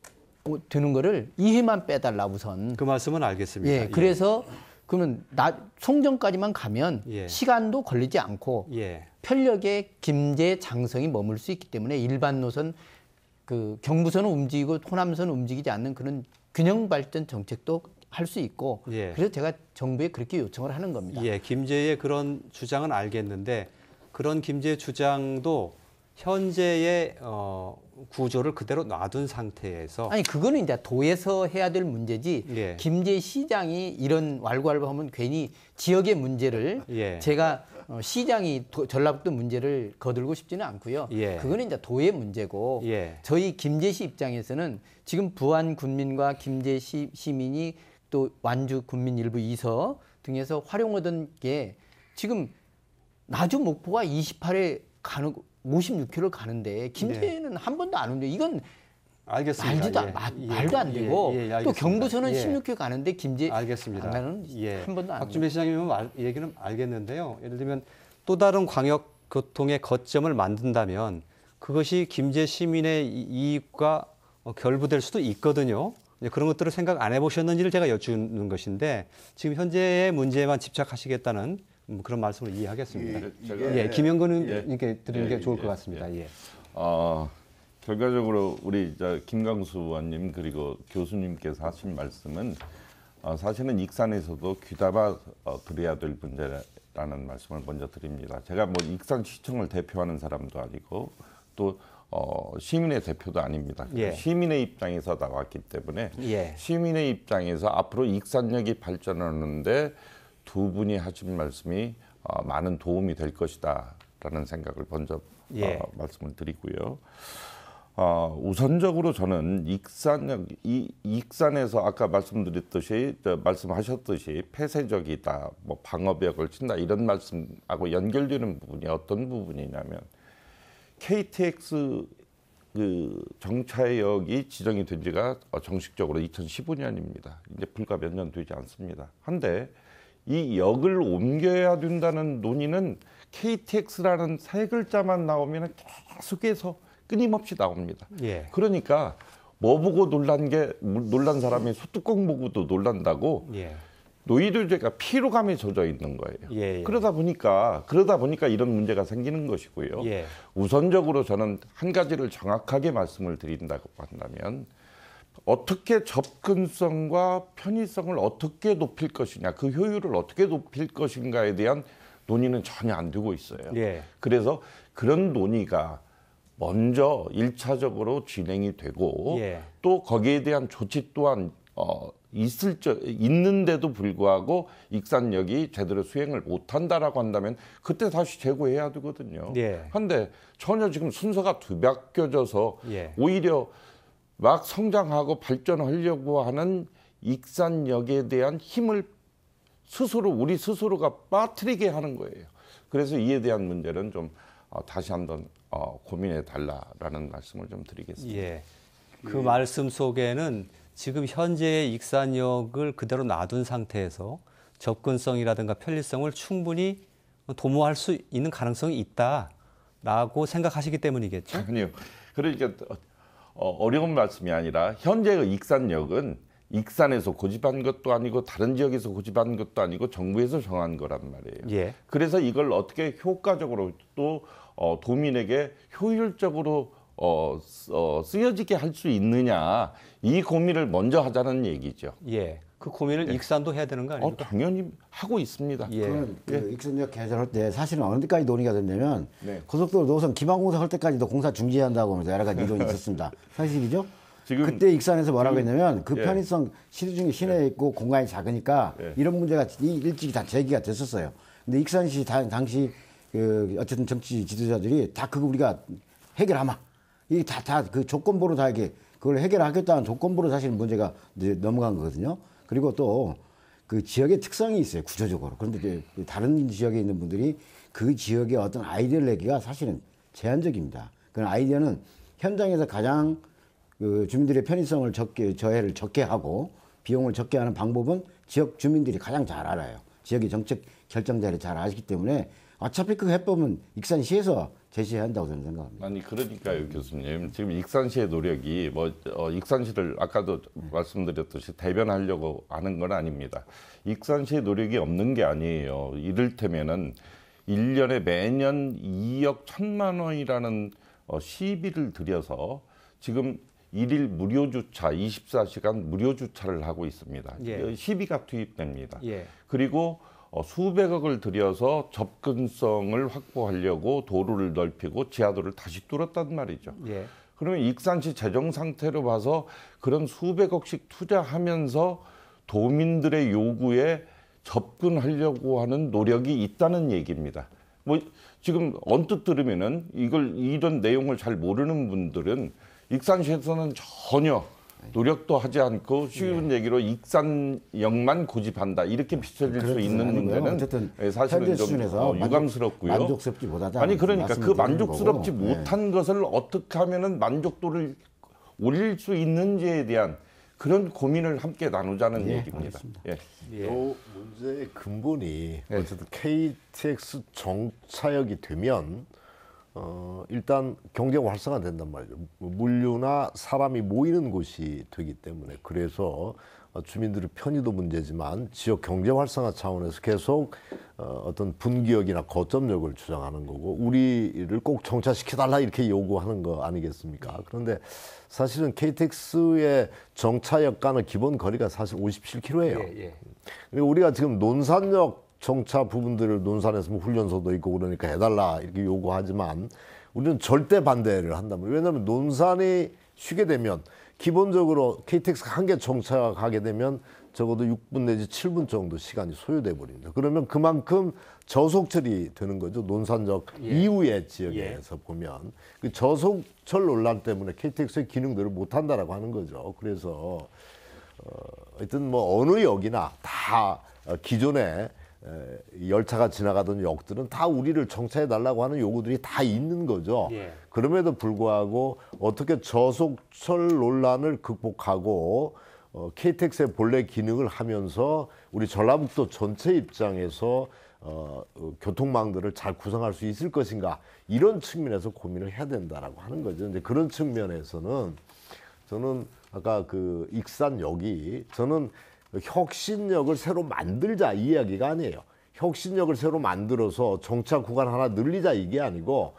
뭐 드는 거를 2회만 빼달라 우선. 그 말씀은 알겠습니다. 예. 예. 그래서 그러면 나 송정까지만 가면 예. 시간도 걸리지 않고 예. 편력의 김제 장성이 머물 수 있기 때문에 일반 노선 그 경부선은 움직이고 호남선은 움직이지 않는 그런 균형 발전 정책도 할 수 있고 예. 그래서 제가 정부에 그렇게 요청을 하는 겁니다. 예, 김제의 그런 주장은 알겠는데 그런 김제 주장도 현재의 어, 구조를 그대로 놔둔 상태에서 아니 그거는 이제 도에서 해야 될 문제지 예. 김제 시장이 이런 왈가왈부하면 괜히 지역의 문제를 예. 제가 어, 시장이 도, 전라북도 문제를 거들고 싶지는 않고요. 예. 그거는 이제 도의 문제고 예. 저희 김제시 입장에서는 지금 부안 군민과 김제시 시민이 또 완주 군민 일부 이서 등에서 활용하던 게 지금 나주 목포가 28에 가는 56km를 가는데 김제는 네. 한 번도 안 움직여. 이건 알겠습니다. 말도, 예. 아, 말도 안 예, 되고 예. 또 경부선은 16회 예. 가는데 김제 알겠습니다. 안가한 번도 안. 박준배 시장님 알, 얘기는 알겠는데요. 예를 들면 또 다른 광역 교통의 거점을 만든다면 그것이 김제 시민의 이익과 어, 결부될 수도 있거든요. 그런 것들을 생각 안 해보셨는지를 제가 여쭙는 것인데 지금 현재의 문제에만 집착하시겠다는 음, 그런 말씀을 이해하겠습니다. 예, 예, 김영근 님께 예, 드리는 게 좋을 것 같습니다. 예. 어, 결과적으로 우리 김강수원님 의 그리고 교수님께서 하신 말씀은 어, 사실은 익산에서도 귀담아 어, 드려야 될 문제라는 말씀을 먼저 드립니다. 제가 뭐 익산 시청을 대표하는 사람도 아니고 또 어, 시민의 대표도 아닙니다. 예. 시민의 입장에서 나왔기 때문에 예. 시민의 입장에서 앞으로 익산역이 발전하는데 두 분이 하신 말씀이 어, 많은 도움이 될 것이다라는 생각을 먼저 예. 어, 말씀을 드리고요. 어, 우선적으로 저는 익산역 이 익산에서 아까 말씀드렸듯이 저 말씀하셨듯이 폐쇄적이다, 뭐 방어벽을 친다 이런 말씀하고 연결되는 부분이 어떤 부분이냐면 KTX 그 정차역이 지정이 된 지가 어, 정식적으로 2015년입니다. 이제 불과 몇 년 되지 않습니다. 한데 이 역을 옮겨야 된다는 논의는 KTX라는 세 글자만 나오면 계속해서 끊임없이 나옵니다. 예. 그러니까 뭐 보고 놀란 게 놀란 사람이 소뚜껑 보고도 놀란다고 예. 노이들죄가 피로감에 젖어 있는 거예요. 예, 예, 그러다 보니까 그러다 보니까 이런 문제가 생기는 것이고요. 예. 우선적으로 저는 한 가지를 정확하게 말씀을 드린다고 한다면 어떻게 접근성과 편의성을 어떻게 높일 것이냐, 그 효율을 어떻게 높일 것인가에 대한 논의는 전혀 안 되고 있어요. 예. 그래서 그런 논의가 먼저 일차적으로 진행이 되고 예. 또 거기에 대한 조치 또한 어, 있을 저, 있는데도 불구하고 익산역이 제대로 수행을 못한다라고 한다면 그때 다시 재고해야 되거든요. 예. 그런데 전혀 지금 순서가 뒤바뀌어져서 예. 오히려 막 성장하고 발전하려고 하는 익산역에 대한 힘을 스스로 우리 스스로가 빠뜨리게 하는 거예요. 그래서 이에 대한 문제는 좀 어, 다시 한번 어, 고민해 달라라는 말씀을 좀 드리겠습니다. 예. 그 예. 말씀 속에는 지금 현재의 익산역을 그대로 놔둔 상태에서 접근성이라든가 편리성을 충분히 도모할 수 있는 가능성이 있다라고 생각하시기 때문이겠죠? 아니요. 그러니까 어, 어려운 말씀이 아니라 현재의 익산역은 익산에서 고집한 것도 아니고 다른 지역에서 고집한 것도 아니고 정부에서 정한 거란 말이에요. 예. 그래서 이걸 어떻게 효과적으로 또 어, 도민에게 효율적으로 어, 어, 쓰여지게 할 수 있느냐 이 고민을 먼저 하자는 얘기죠. 예. 그 고민을 예. 익산도 해야 되는 거 어, 아닙니까? 어, 당연히 하고 있습니다. 예. 그 예. 익산역 개설할 때 사실은 어느 까지 논의가 됐냐면 네. 고속도로 노선 기반공사 할 때까지도 공사 중지한다고 하면서 여러 가지 이론이 있었습니다. 사실이죠? 지금 그때 익산에서 뭐라고 했냐면 그 예. 편의성 시리 중에 시내에 예. 있고 공간이 작으니까 예. 이런 문제가 일찍 다 제기가 됐었어요. 근데 익산시 당시 그 어쨌든 정치 지도자들이 다 그거 우리가 해결하마. 이게 다, 다 그 조건부로 다 이게 그걸 해결하겠다는 조건부로 사실 문제가 이제 넘어간 거거든요. 그리고 또 그 지역의 특성이 있어요. 구조적으로. 그런데 이제 그 다른 지역에 있는 분들이 그 지역의 어떤 아이디어를 내기가 사실은 제한적입니다. 그 아이디어는 현장에서 가장 그 주민들의 편의성을 적게, 저해를 적게 하고 비용을 적게 하는 방법은 지역 주민들이 가장 잘 알아요. 지역의 정책 결정자를 잘 아시기 때문에 어차피 그 해법은 익산시에서 제시해야 한다고 저는 생각합니다. 아니 그러니까요 교수님 지금 익산시의 노력이 뭐 어, 익산시를 아까도 말씀드렸듯이 대변하려고 하는 건 아닙니다. 익산시의 노력이 없는 게 아니에요. 이를테면은 1년에 매년 2억 1천만 원이라는 어, 시비를 들여서 지금 일일 무료 주차 24시간 무료 주차를 하고 있습니다. 예. 시비가 투입됩니다. 예. 그리고 어, 수백억을 들여서 접근성을 확보하려고 도로를 넓히고 지하도를 다시 뚫었단 말이죠. 예. 그러면 익산시 재정 상태로 봐서 그런 수백억씩 투자하면서 도민들의 요구에 접근하려고 하는 노력이 있다는 얘기입니다. 뭐 지금 언뜻 들으면은 이걸 이런 내용을 잘 모르는 분들은 익산시에서는 전혀 노력도 하지 않고 쉬운 네. 얘기로 익산역만 고집한다 이렇게 비춰질 수 있는 문제는 어쨌든 예, 사실은 좀 어, 유감스럽고요. 만족스럽지보다 아니 그러니까 그 만족스럽지 거고. 못한 네. 것을 어떻게 하면은 만족도를 올릴 수 있는지에 대한 그런 고민을 함께 나누자는 예, 얘기입니다. 알겠습니다. 예. 예. 문제의 근본이 예. 어쨌든 KTX 정차역이 되면 어, 일단 경제가 활성화된단 말이죠. 물류나 사람이 모이는 곳이 되기 때문에 그래서 어, 주민들의 편의도 문제지만 지역 경제 활성화 차원에서 계속 어, 어떤 분기역이나 거점역을 주장하는 거고 우리를 꼭 정차시켜달라 이렇게 요구하는 거 아니겠습니까? 그런데 사실은 KTX의 정차역간는 기본 거리가 사실 57km예요. 예, 예. 우리가 지금 논산역 정차 부분들을 논산에서 뭐 훈련소도 있고 그러니까 해달라 이렇게 요구하지만 우리는 절대 반대를 한다면 왜냐하면 논산이 쉬게 되면 기본적으로 KTX 한 개정차가가게 되면 적어도 6분 내지 7분 정도 시간이 소요돼 버립니다. 그러면 그만큼 저속철이 되는 거죠. 논산적 예. 이후의 지역에서 예. 보면 그 저속철 논란 때문에 KTX의 기능들을 못 한다라고 하는 거죠. 그래서 어, 하여튼 뭐 어느 역이나 다 어, 기존에 열차가 지나가던 역들은 다 우리를 정차해 달라고 하는 요구들이 다 있는 거죠. 예. 그럼에도 불구하고 어떻게 저속철 논란을 극복하고 어, KTX의 본래 기능을 하면서 우리 전라북도 전체 입장에서 어, 어, 교통망들을 잘 구성할 수 있을 것인가 이런 측면에서 고민을 해야 된다라고 하는 거죠. 이제 그런 측면에서는 저는 아까 그 익산역이 저는 혁신력을 새로 만들자 이 이야기가 아니에요. 혁신력을 새로 만들어서 정착 구간 하나 늘리자 이게 아니고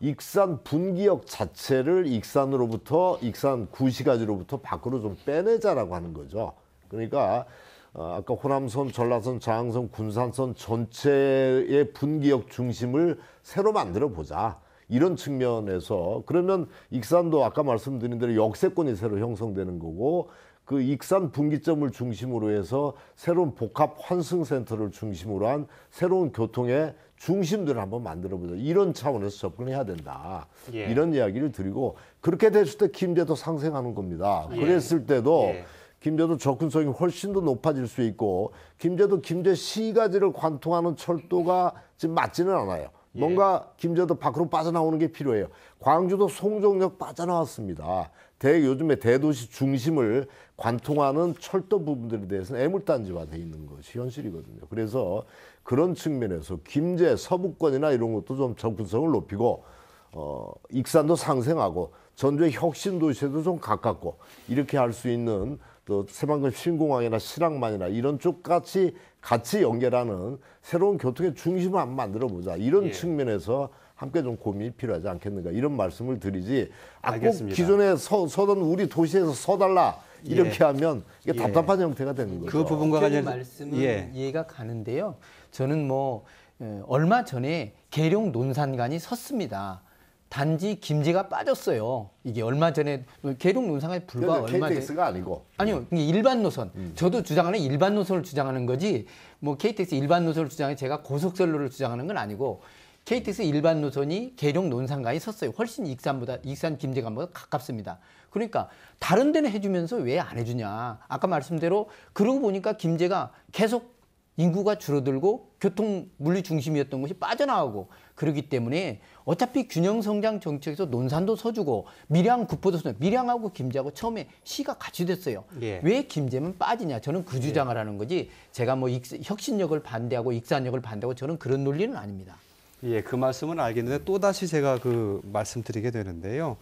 익산 분기역 자체를 익산으로부터 익산 구시가지로부터 밖으로 좀 빼내자라고 하는 거죠. 그러니까 어, 아까 호남선, 전라선, 장항선, 군산선 전체의 분기역 중심을 새로 만들어 보자. 이런 측면에서 그러면 익산도 아까 말씀드린 대로 역세권이 새로 형성되는 거고 그 익산 분기점을 중심으로 해서 새로운 복합 환승센터를 중심으로 한 새로운 교통의 중심들을 한번 만들어 보자. 이런 차원에서 접근해야 된다. 예. 이런 이야기를 드리고 그렇게 됐을 때 김제도 상생하는 겁니다. 예. 그랬을 때도 예. 김제도 접근성이 훨씬 더 높아질 수 있고 김제도 김제 시가지를 관통하는 철도가 지금 맞지는 않아요. 예. 뭔가 김제도 밖으로 빠져나오는 게 필요해요. 광주도 송정역 빠져나왔습니다. 대 요즘에 대도시 중심을 관통하는 철도 부분들에 대해서는 애물단지화 돼 있는 것이 현실이거든요. 그래서 그런 측면에서 김제, 서부권이나 이런 것도 좀 접근성을 높이고 어, 익산도 상생하고 전주의 혁신 도시에도 좀 가깝고 이렇게 할 수 있는 또 새만금 신공항이나 신항만이나 이런 쪽 같이 같이 연결하는 새로운 교통의 중심을 한번 만들어 보자 이런 예. 측면에서 함께 좀 고민이 필요하지 않겠는가 이런 말씀을 드리지 아, 꼭 기존에 서, 서던 우리 도시에서 서달라 이렇게 예. 하면 이게 예. 답답한 형태가 되는 거죠. 그 부분과 관련해서 말씀은 예. 이해가 가는데요. 저는 뭐 예, 얼마 전에 계룡 논산간이 섰습니다. 단지 김제가 빠졌어요. 이게 얼마 전에 계룡 논산에 불과 얼마 KTX가 아니고 아니요 일반 노선. 음. 저도 주장하는 일반 노선을 주장하는 거지 뭐 KTX 일반 노선을 주장해 제가 고속선로를 주장하는 건 아니고 KTX 일반 노선이 계룡 논산가에 섰어요. 훨씬 익산보다 익산 김제관보다 가깝습니다. 그러니까 다른 데는 해주면서 왜 안 해주냐. 아까 말씀대로 그러고 보니까 김제가 계속 인구가 줄어들고 교통 물리 중심이었던 것이 빠져나가고 그러기 때문에 어차피 균형 성장 정책에서 논산도 서주고 밀양 국포도 서주 밀양하고 김제하고 처음에 시가 같이 됐어요. 예. 왜 김제만 빠지냐? 저는 그 예. 주장을 예. 하는 거지 제가 뭐 혁신력을 반대하고 익산력을 반대하고 저는 그런 논리는 아닙니다. 예, 그 말씀은 알겠는데 또 다시 제가 그 말씀드리게 되는데요.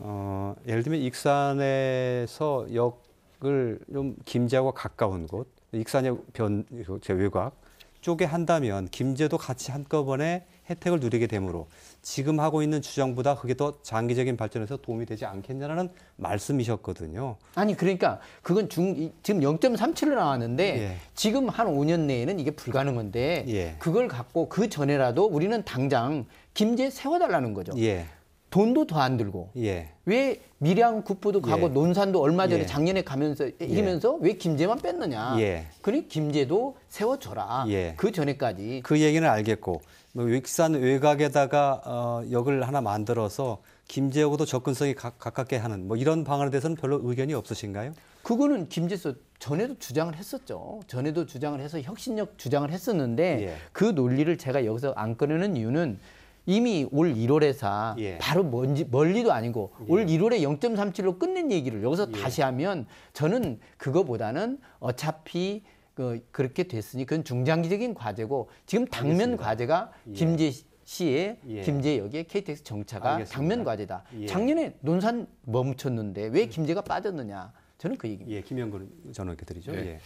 어, 예를 들면 익산에서 역을 좀김제하 가까운 곳, 익산역 변 그 외곽 쪽에 한다면 김제도 같이 한꺼번에 혜택을 누리게 되므로 지금 하고 있는 주장보다 그게 더 장기적인 발전에서 도움이 되지 않겠냐라는 말씀이셨거든요. 아니 그러니까 그건 중 지금 0.37로 나왔는데 예. 지금 한 5년 내에는 이게 불가능한데 예. 그걸 갖고 그 전에라도 우리는 당장 김제 세워달라는 거죠. 예. 돈도 더 안 들고 예. 왜 밀양 국부도 예. 가고 논산도 얼마 전에 예. 작년에 가면서 이기면서 왜 김제만 뺐느냐. 그러니 김제도 세워줘라. 그 전에까지. 그 얘기는 알겠고 익산 뭐 외곽에다가 어, 역을 하나 만들어서 김제하고도 접근성이 가, 깝게 하는 뭐 이런 방안에 대해서는 별로 의견이 없으신가요? 그거는 김제서 전에도 주장을 했었죠. 전에도 주장을 해서 혁신력 주장을 했었는데 예. 그 논리를 제가 여기서 안 꺼내는 이유는 이미 올 1월에사 예. 바로 먼지, 멀리도 아니고 예. 올 1월에 0.37로 끝낸 얘기를 여기서 다시 예. 하면 저는 그거보다는 어차피 그 그렇게 됐으니 그건 중장기적인 과제고 지금 당면 알겠습니다. 과제가 예. 김제 시에 예. 김제역의 KTX 정차가 알겠습니다. 당면 과제다. 예. 작년에 논산 멈췄는데 왜 김제가 빠졌느냐? 저는 그 얘기입니다. 예, 김영근 저는 이 드리죠. 예. 예.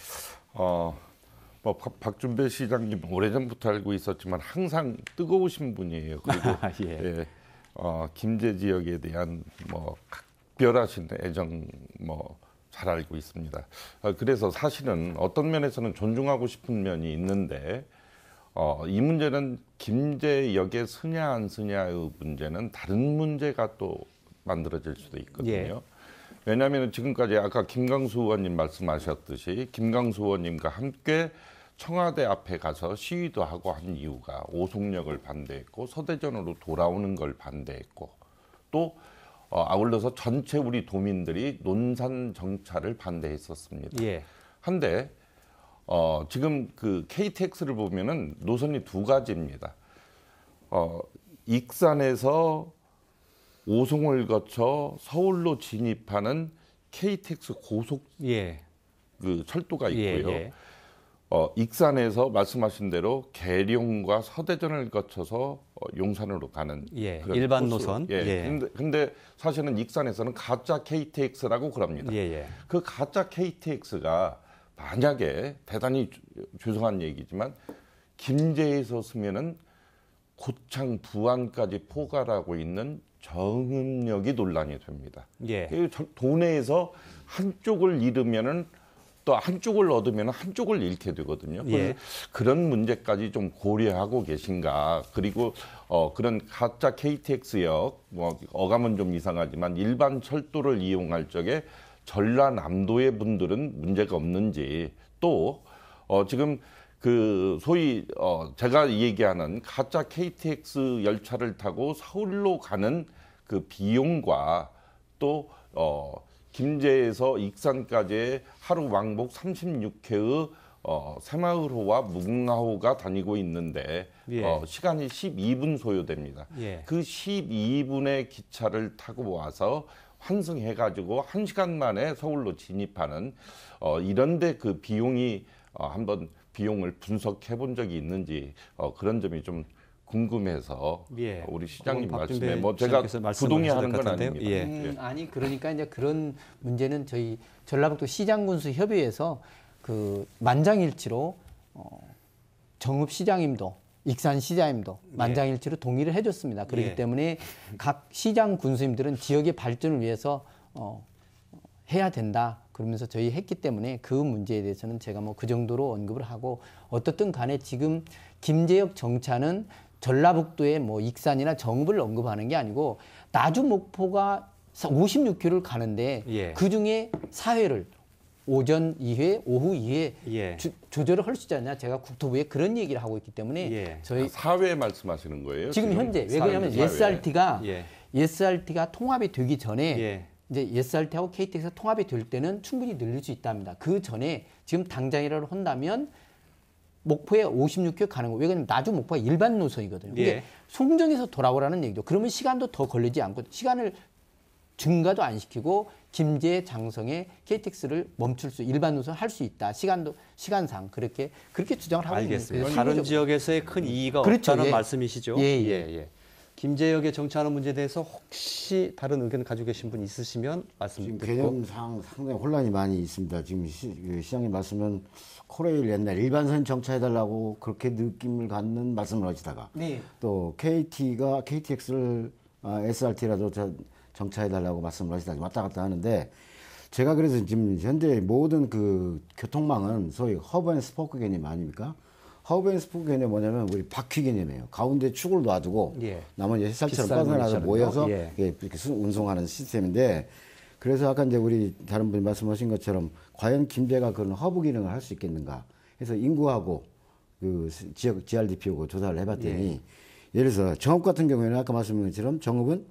어, 뭐 박, 박준배 시장님 오래전부터 알고 있었지만 항상 뜨거우신 분이에요. 그리고 아, 예. 예. 어, 김제 지역에 대한 뭐 각별하신 애정 뭐잘 알고 있습니다. 아, 그래서 사실은 어떤 면에서는 존중하고 싶은 면이 있는데 어, 이 문제는 김제역에 쓰냐 안 쓰냐의 문제는 다른 문제가 또 만들어질 수도 있거든요. 예. 왜냐하면 지금까지 아까 김강수 의원님 말씀하셨듯이 김강수 의원님과 함께 청와대 앞에 가서 시위도 하고 한 이유가 오송역을 반대했고 서대전으로 돌아오는 걸 반대했고 또 어, 아울러서 전체 우리 도민들이 논산 정차를 반대했었습니다. 예. 한데 어, 지금 그 KTX를 보면은 노선이 두 가지입니다. 어, 익산에서 오송을 거쳐 서울로 진입하는 KTX 고속 예. 그 철도가 예, 있고요. 예, 예. 어, 익산에서 말씀하신 대로 계룡과 서대전을 거쳐서 어, 용산으로 가는 예, 일반 코스 노선. 예. 예. 근데, 근데 사실은 익산에서는 가짜 KTX라고 그럽니다. 예예. 예. 그 가짜 KTX가 만약에 대단히 죄송한 얘기지만 김제에서 쓰면은 고창 부안까지 포괄하고 있는 정음력이 논란이 됩니다. 예. 그 도내에서 한쪽을 잃으면은 또 한쪽을 얻으면 한쪽을 잃게 되거든요. 예. 그래서 예. 그런 문제까지 좀 고려하고 계신가. 그리고 어, 그런 가짜 KTX역, 뭐, 어감은 좀 이상하지만 일반 철도를 이용할 적에 전라남도의 분들은 문제가 없는지 또 어, 지금 그 소위 어, 제가 얘기하는 가짜 KTX 열차를 타고 서울로 가는 그 비용과 또 어, 김제에서 익산까지의 하루 왕복 36회의 어, 새마을호와 무궁화호가 다니고 있는데 예. 어, 시간이 12분 소요됩니다. 예. 그 12분의 기차를 타고 와서 환승해가지고 1시간 만에 서울로 진입하는 어, 이런데 그 비용이 어, 한번 비용을 분석해 본 적이 있는지 어, 그런 점이 좀 궁금해서 예. 우리 시장님 말씀에 뭐 제가 부동의하는 건 같은데요? 아닙니 예. 음, 아니 그러니까 이제 그런 문제는 저희 전라북도 시장군수 협의회에서 그 만장일치로 어, 정읍 시장님도 익산 시장님도 예. 만장일치로 예. 동의를 해줬습니다. 그렇기 예. 때문에 각 시장 군수님들은 지역의 발전을 위해서 어, 해야 된다. 그러면서 저희 했기 때문에 그 문제에 대해서는 제가 뭐 그 정도로 언급을 하고 어떻든 간에 지금 김재혁 정차는 전라북도의 뭐 익산이나 정읍을 언급하는 게 아니고 나주 목포가 56km를 가는데 예. 그 중에 사회를 오전 2회, 오후 2회 예. 주, 조절을 할 수 있지 않냐 제가 국토부에 그런 얘기를 하고 있기 때문에 예. 저희 아, 사회 말씀하시는 거예요? 지금, 지금 현재 왜 그러냐면 SRT가 예. SRT가 통합이 되기 전에 예. 이제 SRT하고 KTX가 통합이 될 때는 충분히 늘릴 수 있답니다. 그 전에 지금 당장이라도 한다면 목포에 56km 가는 거예요. 왜냐면 나주 목포가 일반 노선이거든요. 근데 예. 송정에서 돌아오라는 얘기죠. 그러면 시간도 더 걸리지 않고 시간을 증가도 안 시키고 김제 장성의 KTX를 멈출 수 일반 노선 할 수 있다. 시간도 시간상 그렇게 그렇게 주장을 하고 알겠습니다. 있는 다른 지역에서의 큰 이의가 그렇죠. 없다는 예. 말씀이시죠. 예, 예. 예, 예. 김제역의 정차하는 문제에 대해서 혹시 다른 의견 가지고 계신 분 있으시면 말씀 지금 듣고. 개념상 상당히 혼란이 많이 있습니다. 지금 시, 그 시장님 말씀은 코레일 옛날 일반선 정차해달라고 그렇게 느낌을 갖는 말씀을 하시다가 네. 또 KT가 KTX를 아, SRT라도 정차해달라고 말씀을 하시다가 왔다 갔다 하는데 제가 그래서 지금 현재 모든 그 교통망은 소위 허브앤스포크 개념 아닙니까? 허브앤스포크 개념 뭐냐면 우리 바퀴 개념이에요. 가운데 축을 놔두고 예. 나머지 햇살처럼 뻗어나서 모여서 예. 예, 이렇게 운송하는 시스템인데 그래서 아까 이제 우리 다른 분이 말씀하신 것처럼 과연 김제가 그런 허브 기능을 할 수 있겠는가 해서 인구하고 그 지역 GRDP하고 조사를 해봤더니 예. 를 들어서 정읍 같은 경우에는 아까 말씀드린 것처럼 정읍은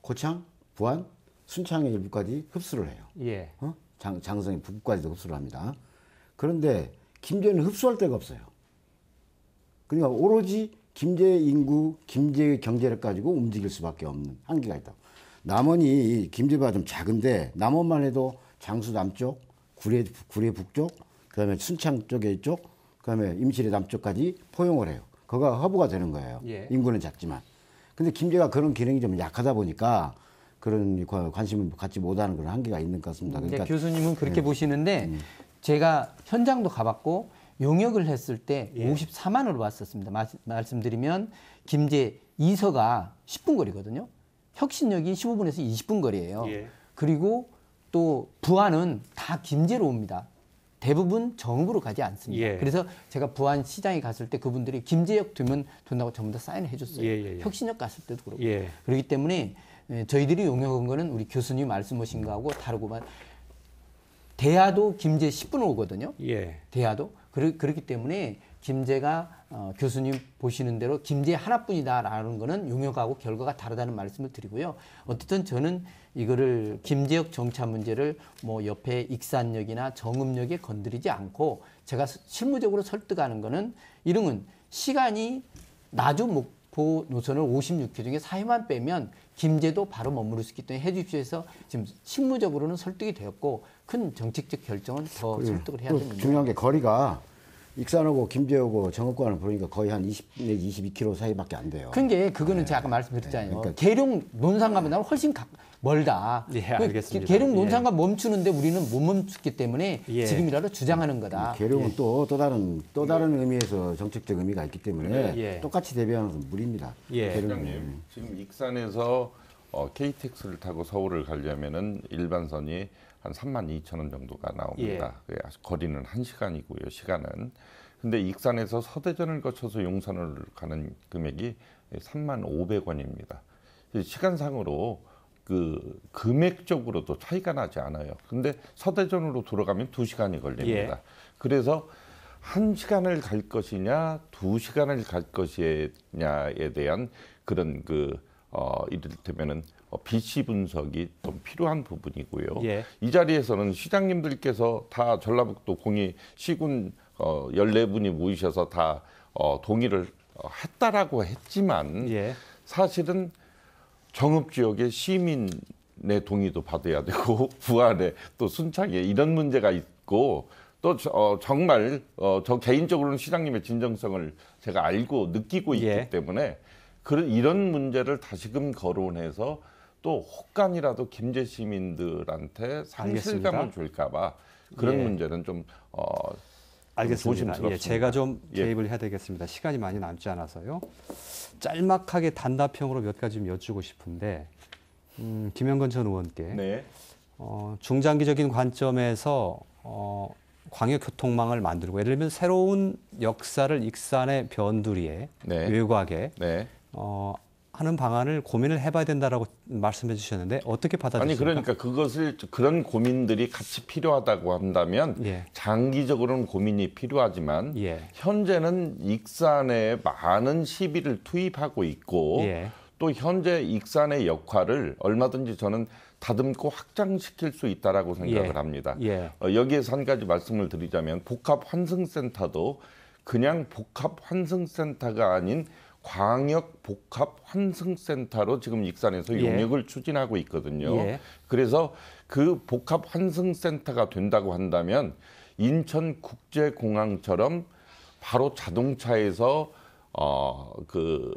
고창, 부안, 순창의 일부까지 흡수를 해요. 예. 어? 장, 장성의 북부까지도 흡수를 합니다. 그런데 김제는 흡수할 데가 없어요. 그러니까 오로지 김제의 인구, 김제의 경제를 가지고 움직일 수밖에 없는 한계가 있다고. 남원이 김제비가 좀 작은데 남원만 해도 장수 남쪽, 구례 구례 북쪽, 그다음에 순창 쪽에 쪽 그다음에 임실의 남쪽까지 포용을 해요. 그거가 허브가 되는 거예요. 예. 인구는 작지만. 근데 김제가 그런 기능이 좀 약하다 보니까 그런 관심을 갖지 못하는 그런 한계가 있는 것 같습니다. 그러니까 교수님은 그렇게 예. 보시는데 음. 제가 현장도 가봤고 용역을 했을 때 예. 54만으로 왔었습니다. 마, 말씀드리면 김제 이서가 10분 거리거든요. 혁신역이 15분에서 20분 거리예요. 예. 그리고 또 부안은 다 김제로 옵니다. 대부분 정읍으로 가지 않습니다. 예. 그래서 제가 부안 시장에 갔을 때 그분들이 김제역 두면 된다고 전부 다 사인을 해줬어요. 예, 예, 예. 혁신역 갔을 때도 그렇고. 예. 그렇기 때문에 저희들이 용역한 거는 우리 교수님 말씀하신 거하고 다르고만 대야도 김제 10분 오거든요. 대야도. 그렇기 때문에 김제가 어, 교수님 보시는 대로 김제 하나뿐이다라는 거는 용역하고 결과가 다르다는 말씀을 드리고요. 어쨌든 저는 이거를 김제역 정차 문제를 뭐 옆에 익산역이나 정읍역에 건드리지 않고 제가 실무적으로 설득하는 거는 이름은 시간이 나주 목포 노선을 56회 중에 4회만 빼면 김제도 바로 머무를 수 있기 때문에 해주시에서 지금 실무적으로는 설득이 되었고 큰 정책적 결정은 더 설득을 해야 됩니다. 중요한 게 거리가 익산하고 김제하고 정읍관을 부르니까 거의 한 20, 22km 사이밖에 안 돼요. 근데 그러니까 그거는 네. 제가 아까 말씀드렸잖아요. 네. 그러니까 계룡 논산가보다 훨씬 가, 멀다. 예, 그 알겠습니다. 계룡 논산가 예. 멈추는데 우리는 못 멈췄기 때문에 예. 지금이라도 주장하는 거다. 음, 계룡은 또또 예. 다른 또 예. 다른 의미에서 정책적 의미가 있기 때문에 예, 똑같이 대비하는 무리입니다. 예. 장님 지금 익산에서 어, KTX를 타고 서울을 가려면은 일반선이 한 3만 2천 원 정도가 나옵니다. 예. 거리는 한 시간이고요. 시간은. 근데 익산에서 서대전을 거쳐서 용산을 가는 금액이 3만 500원입니다. 시간상으로 그 금액적으로도 차이가 나지 않아요. 근데 서대전으로 들어가면 두시간이 걸립니다. 예. 그래서 한시간을갈 것이냐 두시간을갈 것이냐에 대한 그런 그 어, 이를테면은 어, 비시 분석이 좀 필요한 부분이고요. 예. 이 자리에서는 시장님들께서 다 전라북도 공이 시군 어, 14분이 모이셔서 다 어, 동의를 어, 했다라고 했지만 예. 사실은 정읍 지역의 시민의 동의도 받아야 되고 부안에 또 순창에 이런 문제가 있고 또 어, 정말 어, 저 개인적으로는 시장님의 진정성을 제가 알고 느끼고 있기 예. 때문에 그런 이런 문제를 다시금 거론해서 또 혹간이라도 김제 시민들한테 상실감을 줄까봐 그런 예. 문제는 좀 어. 알겠습니다. 좀 예, 제가 좀 예. 개입을 예. 해야 되겠습니다. 시간이 많이 남지 않아서요. 짤막하게 단답형으로 몇 가지 좀 여쭈고 싶은데 음, 김영건 전 의원께 네. 어, 중장기적인 관점에서 어, 광역교통망을 만들고 예를 들면 새로운 역사를 익산의 변두리에 네. 요구하 네. 어, 하는 방안을 고민을 해봐야 된다라고 말씀해 주셨는데 어떻게 받아들이십니까? 아니 그러니까 그것을 그런 고민들이 같이 필요하다고 한다면 예. 장기적으로는 고민이 필요하지만 예. 현재는 익산에 많은 시비를 투입하고 있고 예. 또 현재 익산의 역할을 얼마든지 저는 다듬고 확장시킬 수 있다라고 생각을 예. 합니다. 예. 어, 여기에서 한 가지 말씀을 드리자면 복합 환승센터도 그냥 복합 환승센터가 아닌 광역 복합 환승센터로 지금 익산에서 예. 용역을 추진하고 있거든요. 예. 그래서 그 복합 환승센터가 된다고 한다면 인천 국제공항처럼 바로 자동차에서 어 그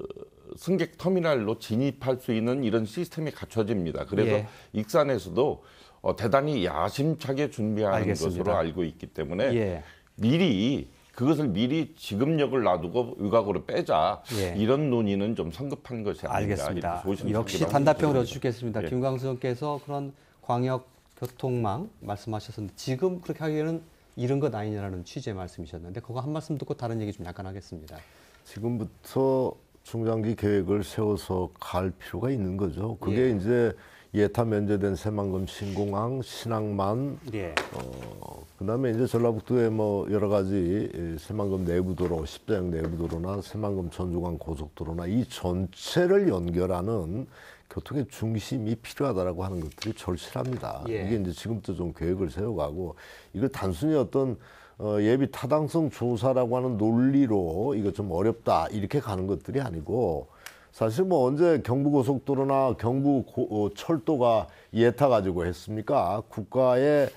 승객 터미널로 진입할 수 있는 이런 시스템이 갖춰집니다. 그래서 예. 익산에서도 어, 대단히 야심차게 준비하는 알겠습니다. 것으로 알고 있기 때문에 예. 미리 그것을 미리 지급력을 놔두고 의각으로 빼자 예. 이런 논의는 좀 성급한 것이 아닌가 알겠습니다. 역시 단답형으로 여겠습니다 예. 예. 김광수 의께서 그런 광역 교통망 말씀하셨는데 지금 그렇게 하기에는 이런 것 아니냐라는 취지의 말씀이셨는데 그거 한 말씀 듣고 다른 얘기 좀 약간 하겠습니다. 지금부터 중장기 계획을 세워서 갈 필요가 있는 거죠. 그게 예. 이제 예타 면제된 새만금 신공항 신항만 예. 어, 그다음에 이제 전라북도에 뭐 여러 가지 새만금 내부도로 십자역 내부도로나 새만금 전주광 고속도로나 이 전체를 연결하는 교통의 중심이 필요하다라고 하는 것들이 절실합니다. 예. 이게 이제 지금부터 좀 계획을 세워가고 이걸 단순히 어떤 어, 예비 타당성 조사라고 하는 논리로 이거 좀 어렵다 이렇게 가는 것들이 아니고 사실 뭐 언제 경부고속도로나 경부철도가 어, 예타 가지고 했습니까? 국가의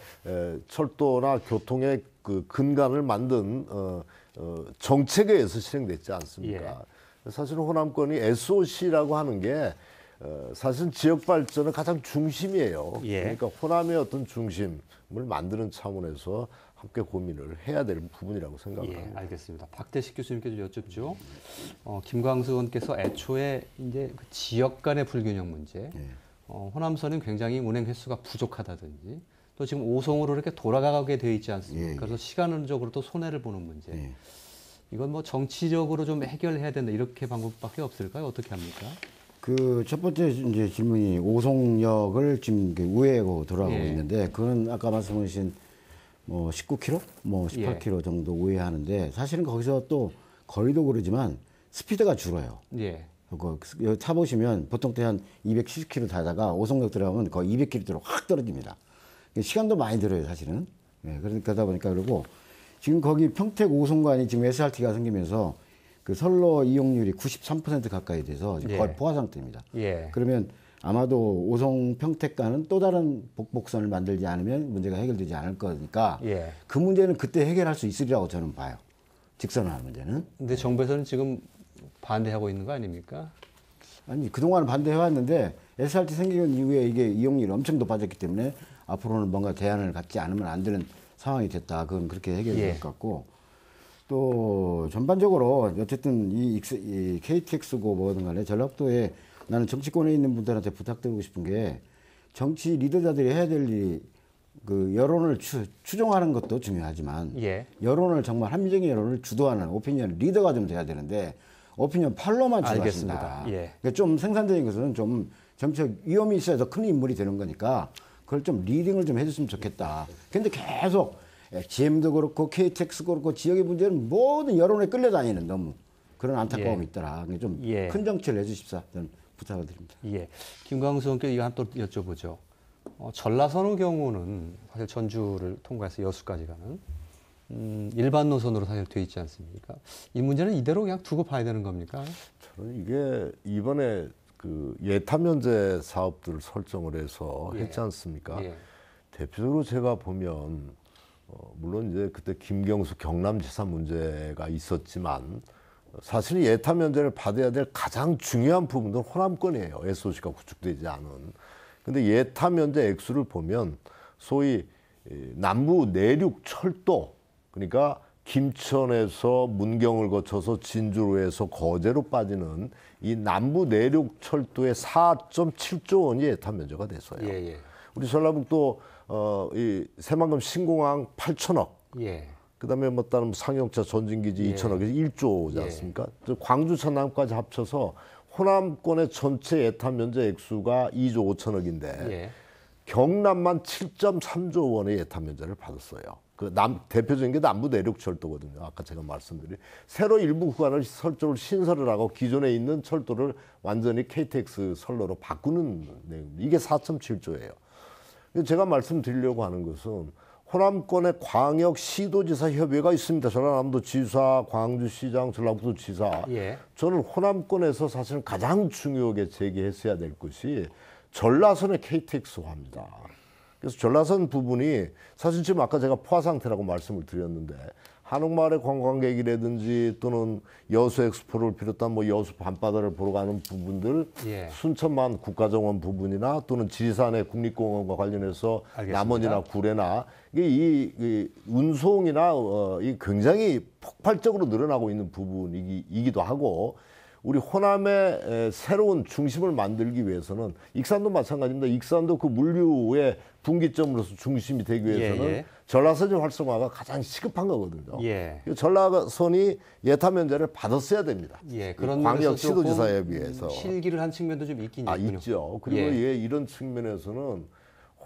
철도나 교통의 그 근간을 만든 어, 어, 정책에 의해서 실행됐지 않습니까? 예. 사실은 호남권이 SOC라고 하는 게 어, 사실은 지역 발전의 가장 중심이에요. 예. 그러니까 호남의 어떤 중심을 만드는 차원에서 함께 고민을 해야 될 부분이라고 생각합니다. 예, 알겠습니다. 박대식 교수님께도 여쭙죠. 어, 김광수 의원께서 애초에 이제 그 지역 간의 불균형 문제, 예. 어, 호남선은 굉장히 운행 횟수가 부족하다든지, 또 지금 오송으로 이렇게 돌아가게 되어 있지 않습니까? 예, 예. 그래서 시간적으로 도 손해를 보는 문제. 예. 이건 뭐 정치적으로 좀 해결해야 된다 이렇게 방법밖에 없을까요? 어떻게 합니까? 그 첫 번째 이제 질문이 오송역을 지금 우회로 돌아가고 있는데 그건 아까 말씀하신 뭐 19km, 뭐 18km 예. 정도 우회하는데 사실은 거기서 또 거리도 그러지만 스피드가 줄어요. 예. 그차 보시면 보통 때 한 270km 타다가 오성역 들어가면 거의 200km로 확 떨어집니다. 시간도 많이 들어요, 사실은. 예, 그러니까 다 보니까 그러고 지금 거기 평택 오송관이 지금 SRT가 생기면서 그 선로 이용률이 93% 가까이 돼서 예. 거의 포화 상태입니다. 예. 그러면 아마도 오송 평택과는 또 다른 복복선을 만들지 않으면 문제가 해결되지 않을 거니까 예. 그 문제는 그때 해결할 수 있으리라고 저는 봐요. 직선화 문제는. 근데 정부에서는 지금 반대하고 있는 거 아닙니까? 아니 그동안 반대해왔는데 SRT 생기는 이후에 이게 이용률이 엄청 높아졌기 때문에 앞으로는 뭔가 대안을 갖지 않으면 안 되는 상황이 됐다. 그건 그렇게 해결될 예. 것 같고 또 전반적으로 어쨌든 이, 이 KTX고 뭐든 간에 전라북도에 나는 정치권에 있는 분들한테 부탁드리고 싶은 게 정치 리더자들이 해야 될 일이 그 여론을 추, 추종하는 것도 중요하지만 예. 여론을 정말 합리적인 여론을 주도하는 오피니언 리더가 좀 돼야 되는데 오피니언 팔로만 주도하신다. 예. 그러니까 좀 생산적인 것은 좀정치적 위험이 있어야 더 큰 인물이 되는 거니까 그걸 좀 리딩을 좀 해줬으면 좋겠다. 근데 계속 GM도 그렇고 KTX도 그렇고 지역의 문제는 모든 여론에 끌려다니는 너무 그런 안타까움이 예. 있더라. 좀큰 예. 정치를 해주십사. 저는 부탁드립니다. 예. 김광수 의원께 이거 한또 여쭤보죠. 어, 전라선의 경우는 사실 전주를 통과해서 여수까지 가는 음, 일반 노선으로 사실 돼 있지 않습니까? 이 문제는 이대로 그냥 두고 봐야 되는 겁니까? 저는 이게 이번에 그 예타 면제 사업들을 설정을 해서 예. 했지 않습니까? 예. 대표적으로 제가 보면 어, 물론 이제 그때 김경수 경남지사 문제가 있었지만 사실 예타 면제를 받아야 될 가장 중요한 부분은 호남권이에요. SOC가 구축되지 않은. 근데 예타 면제 액수를 보면 소위 남부 내륙 철도 그러니까 김천에서 문경을 거쳐서 진주로 해서 거제로 빠지는 이 남부 내륙 철도의 4.7조 원이 예타 면제가 됐어요. 예, 예. 우리 전라북도 어, 이 새만금 신공항 8천억. 예. 그다음에 뭐 다른 상용차 전진기지 예. 2천억에 1조지 예. 않습니까? 예. 광주 천남까지 합쳐서 호남권의 전체 예탄 면제 액수가 2조 5천억인데 예. 경남만 7.3조 원의 예탄 면제를 받았어요. 그 남, 대표적인 게 남부 내륙 철도거든요. 아까 제가 말씀드린 새로 일부 구간을 설정을 신설을 하고 기존에 있는 철도를 완전히 KTX 선로로 바꾸는 내용. 이게 4.7조예요. 제가 말씀드리려고 하는 것은 호남권의 광역시도지사 협의회가 있습니다. 전라남도지사, 광주시장, 전라북도지사. 예. 저는 호남권에서 사실 가장 중요하게 제기했어야 될 것이 전라선의 KTX화입니다. 그래서 전라선 부분이 사실 지금 아까 제가 포화 상태라고 말씀을 드렸는데 한옥마을의 관광객이라든지 또는 여수 엑스포를 비롯한 뭐 여수 밤바다를 보러 가는 부분들 예. 순천만 국가정원 부분이나 또는 지리산의 국립공원과 관련해서 알겠습니다. 남원이나 구례나 이게 이, 이 운송이나 어, 이 굉장히 폭발적으로 늘어나고 있는 부분이기도 하고 우리 호남의 새로운 중심을 만들기 위해서는 익산도 마찬가지입니다. 익산도 그 물류의 분기점으로서 중심이 되기 예, 위해서는 예, 예. 전라선의 활성화가 가장 시급한 거거든요. 예. 그 전라선이 예타 면제를 받았어야 됩니다. 예, 그런 광역 시도지사에 비해서 음, 실기를 한 측면도 좀 있긴 아, 있죠 그리고 예. 예. 이런 측면에서는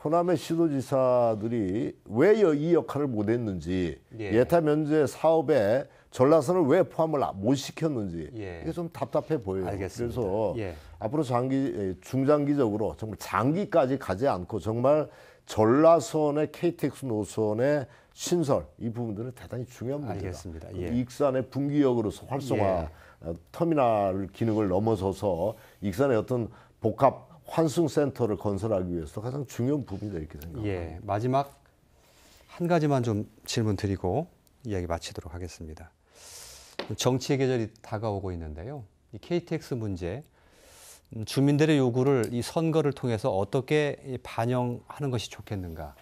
호남의 시도지사들이 왜 이 역할을 못했는지 예. 타 면제 사업에 전라선을 왜 포함을 못 시켰는지 예. 이게 좀 답답해 보여요. 알겠습니다. 그래서 예. 앞으로 장기 중장기적으로 정말 장기까지 가지 않고 정말 전라선의 KTX 노선의 신설 이 부분들은 대단히 중요한 문제다. 알겠습니다. 예. 익산의 분기역으로서 활성화 예. 어, 터미널 기능을 넘어서서 익산의 어떤 복합 환승센터를 건설하기 위해서 가장 중요한 부분이다 이렇게 생각합니다. 예. 마지막 한 가지만 좀 질문 드리고 이야기 마치도록 하겠습니다. 정치의 계절이 다가오고 있는데요. 이 KTX 문제 주민들의 요구를 이 선거를 통해서 어떻게 반영하는 것이 좋겠는가.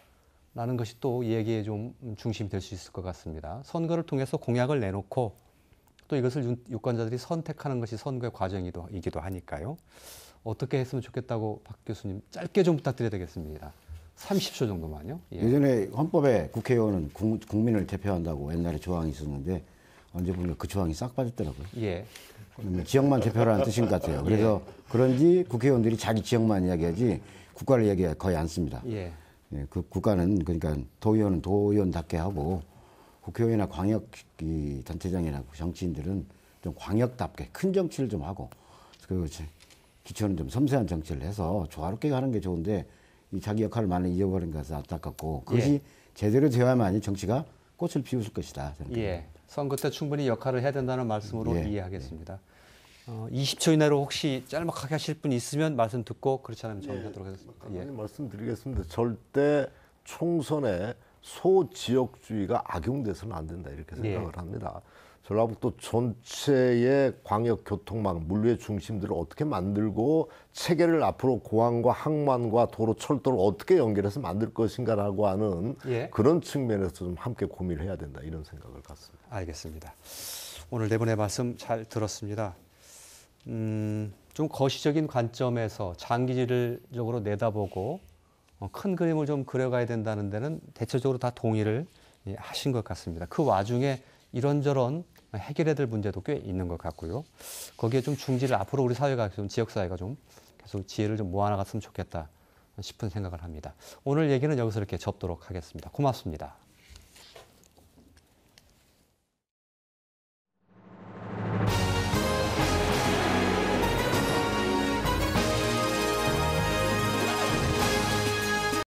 라는 것이 또 얘기에 좀 중심이 될 수 있을 것 같습니다. 선거를 통해서 공약을 내놓고 또 이것을 유권자들이 선택하는 것이 선거의 과정이기도 하니까요. 어떻게 했으면 좋겠다고 박 교수님 짧게 좀 부탁드려야 되겠습니다. 30초 정도만요. 예. 예전에 헌법에 국회의원은 국민을 대표한다고 옛날에 조항이 있었는데 언제 보면 그 조항이 싹 빠졌더라고요. 예. 음, 지역만 대표라는 뜻인 것 같아요. 그래서 예. 그런지 국회의원들이 자기 지역만 이야기하지 국가를 얘기 거의 안 씁니다. 예. 예. 그 국가는 그러니까 도의원은 도의원답게 하고 국회의원이나 광역 단체장이나 정치인들은 좀 광역답게 큰 정치를 좀 하고 그 기초는 좀 섬세한 정치를 해서 조화롭게 가는 게 좋은데 이 자기 역할을 많이 잊어버린 것은 안타깝고 그것이 예. 제대로 되어야만이 정치가 꽃을 피우실 것이다. 저는 예. 선거 때 충분히 역할을 해야 된다는 말씀으로 예. 이해하겠습니다. 예. 어, 20초 이내로 혹시 짤막하게 하실 분 있으면 말씀 듣고 그렇지 않으면 정리하도록 예, 하겠습니다. 예. 말씀드리겠습니다. 절대 총선에 소지역주의가 악용돼서는 안 된다 이렇게 예. 생각을 예. 합니다. 전라북도 전체의 광역 교통망, 물류의 중심들을 어떻게 만들고 체계를 앞으로 공항과 항만과 도로, 철도를 어떻게 연결해서 만들 것인가라고 하는 예. 그런 측면에서 좀 함께 고민을 해야 된다 이런 생각을 갖습니다. 알겠습니다. 오늘 네 분의 말씀 잘 들었습니다. 음, 좀 거시적인 관점에서 장기적으로 내다보고 어, 큰 그림을 좀 그려가야 된다는 데는 대체적으로 다 동의를 예, 하신 것 같습니다. 그 와중에 이런저런 해결해야 될 문제도 꽤 있는 것 같고요. 거기에 좀 중지를 앞으로 우리 사회가 좀 지역 사회가 좀 계속 지혜를 좀 모아나갔으면 좋겠다 싶은 생각을 합니다. 오늘 얘기는 여기서 이렇게 접도록 하겠습니다. 고맙습니다.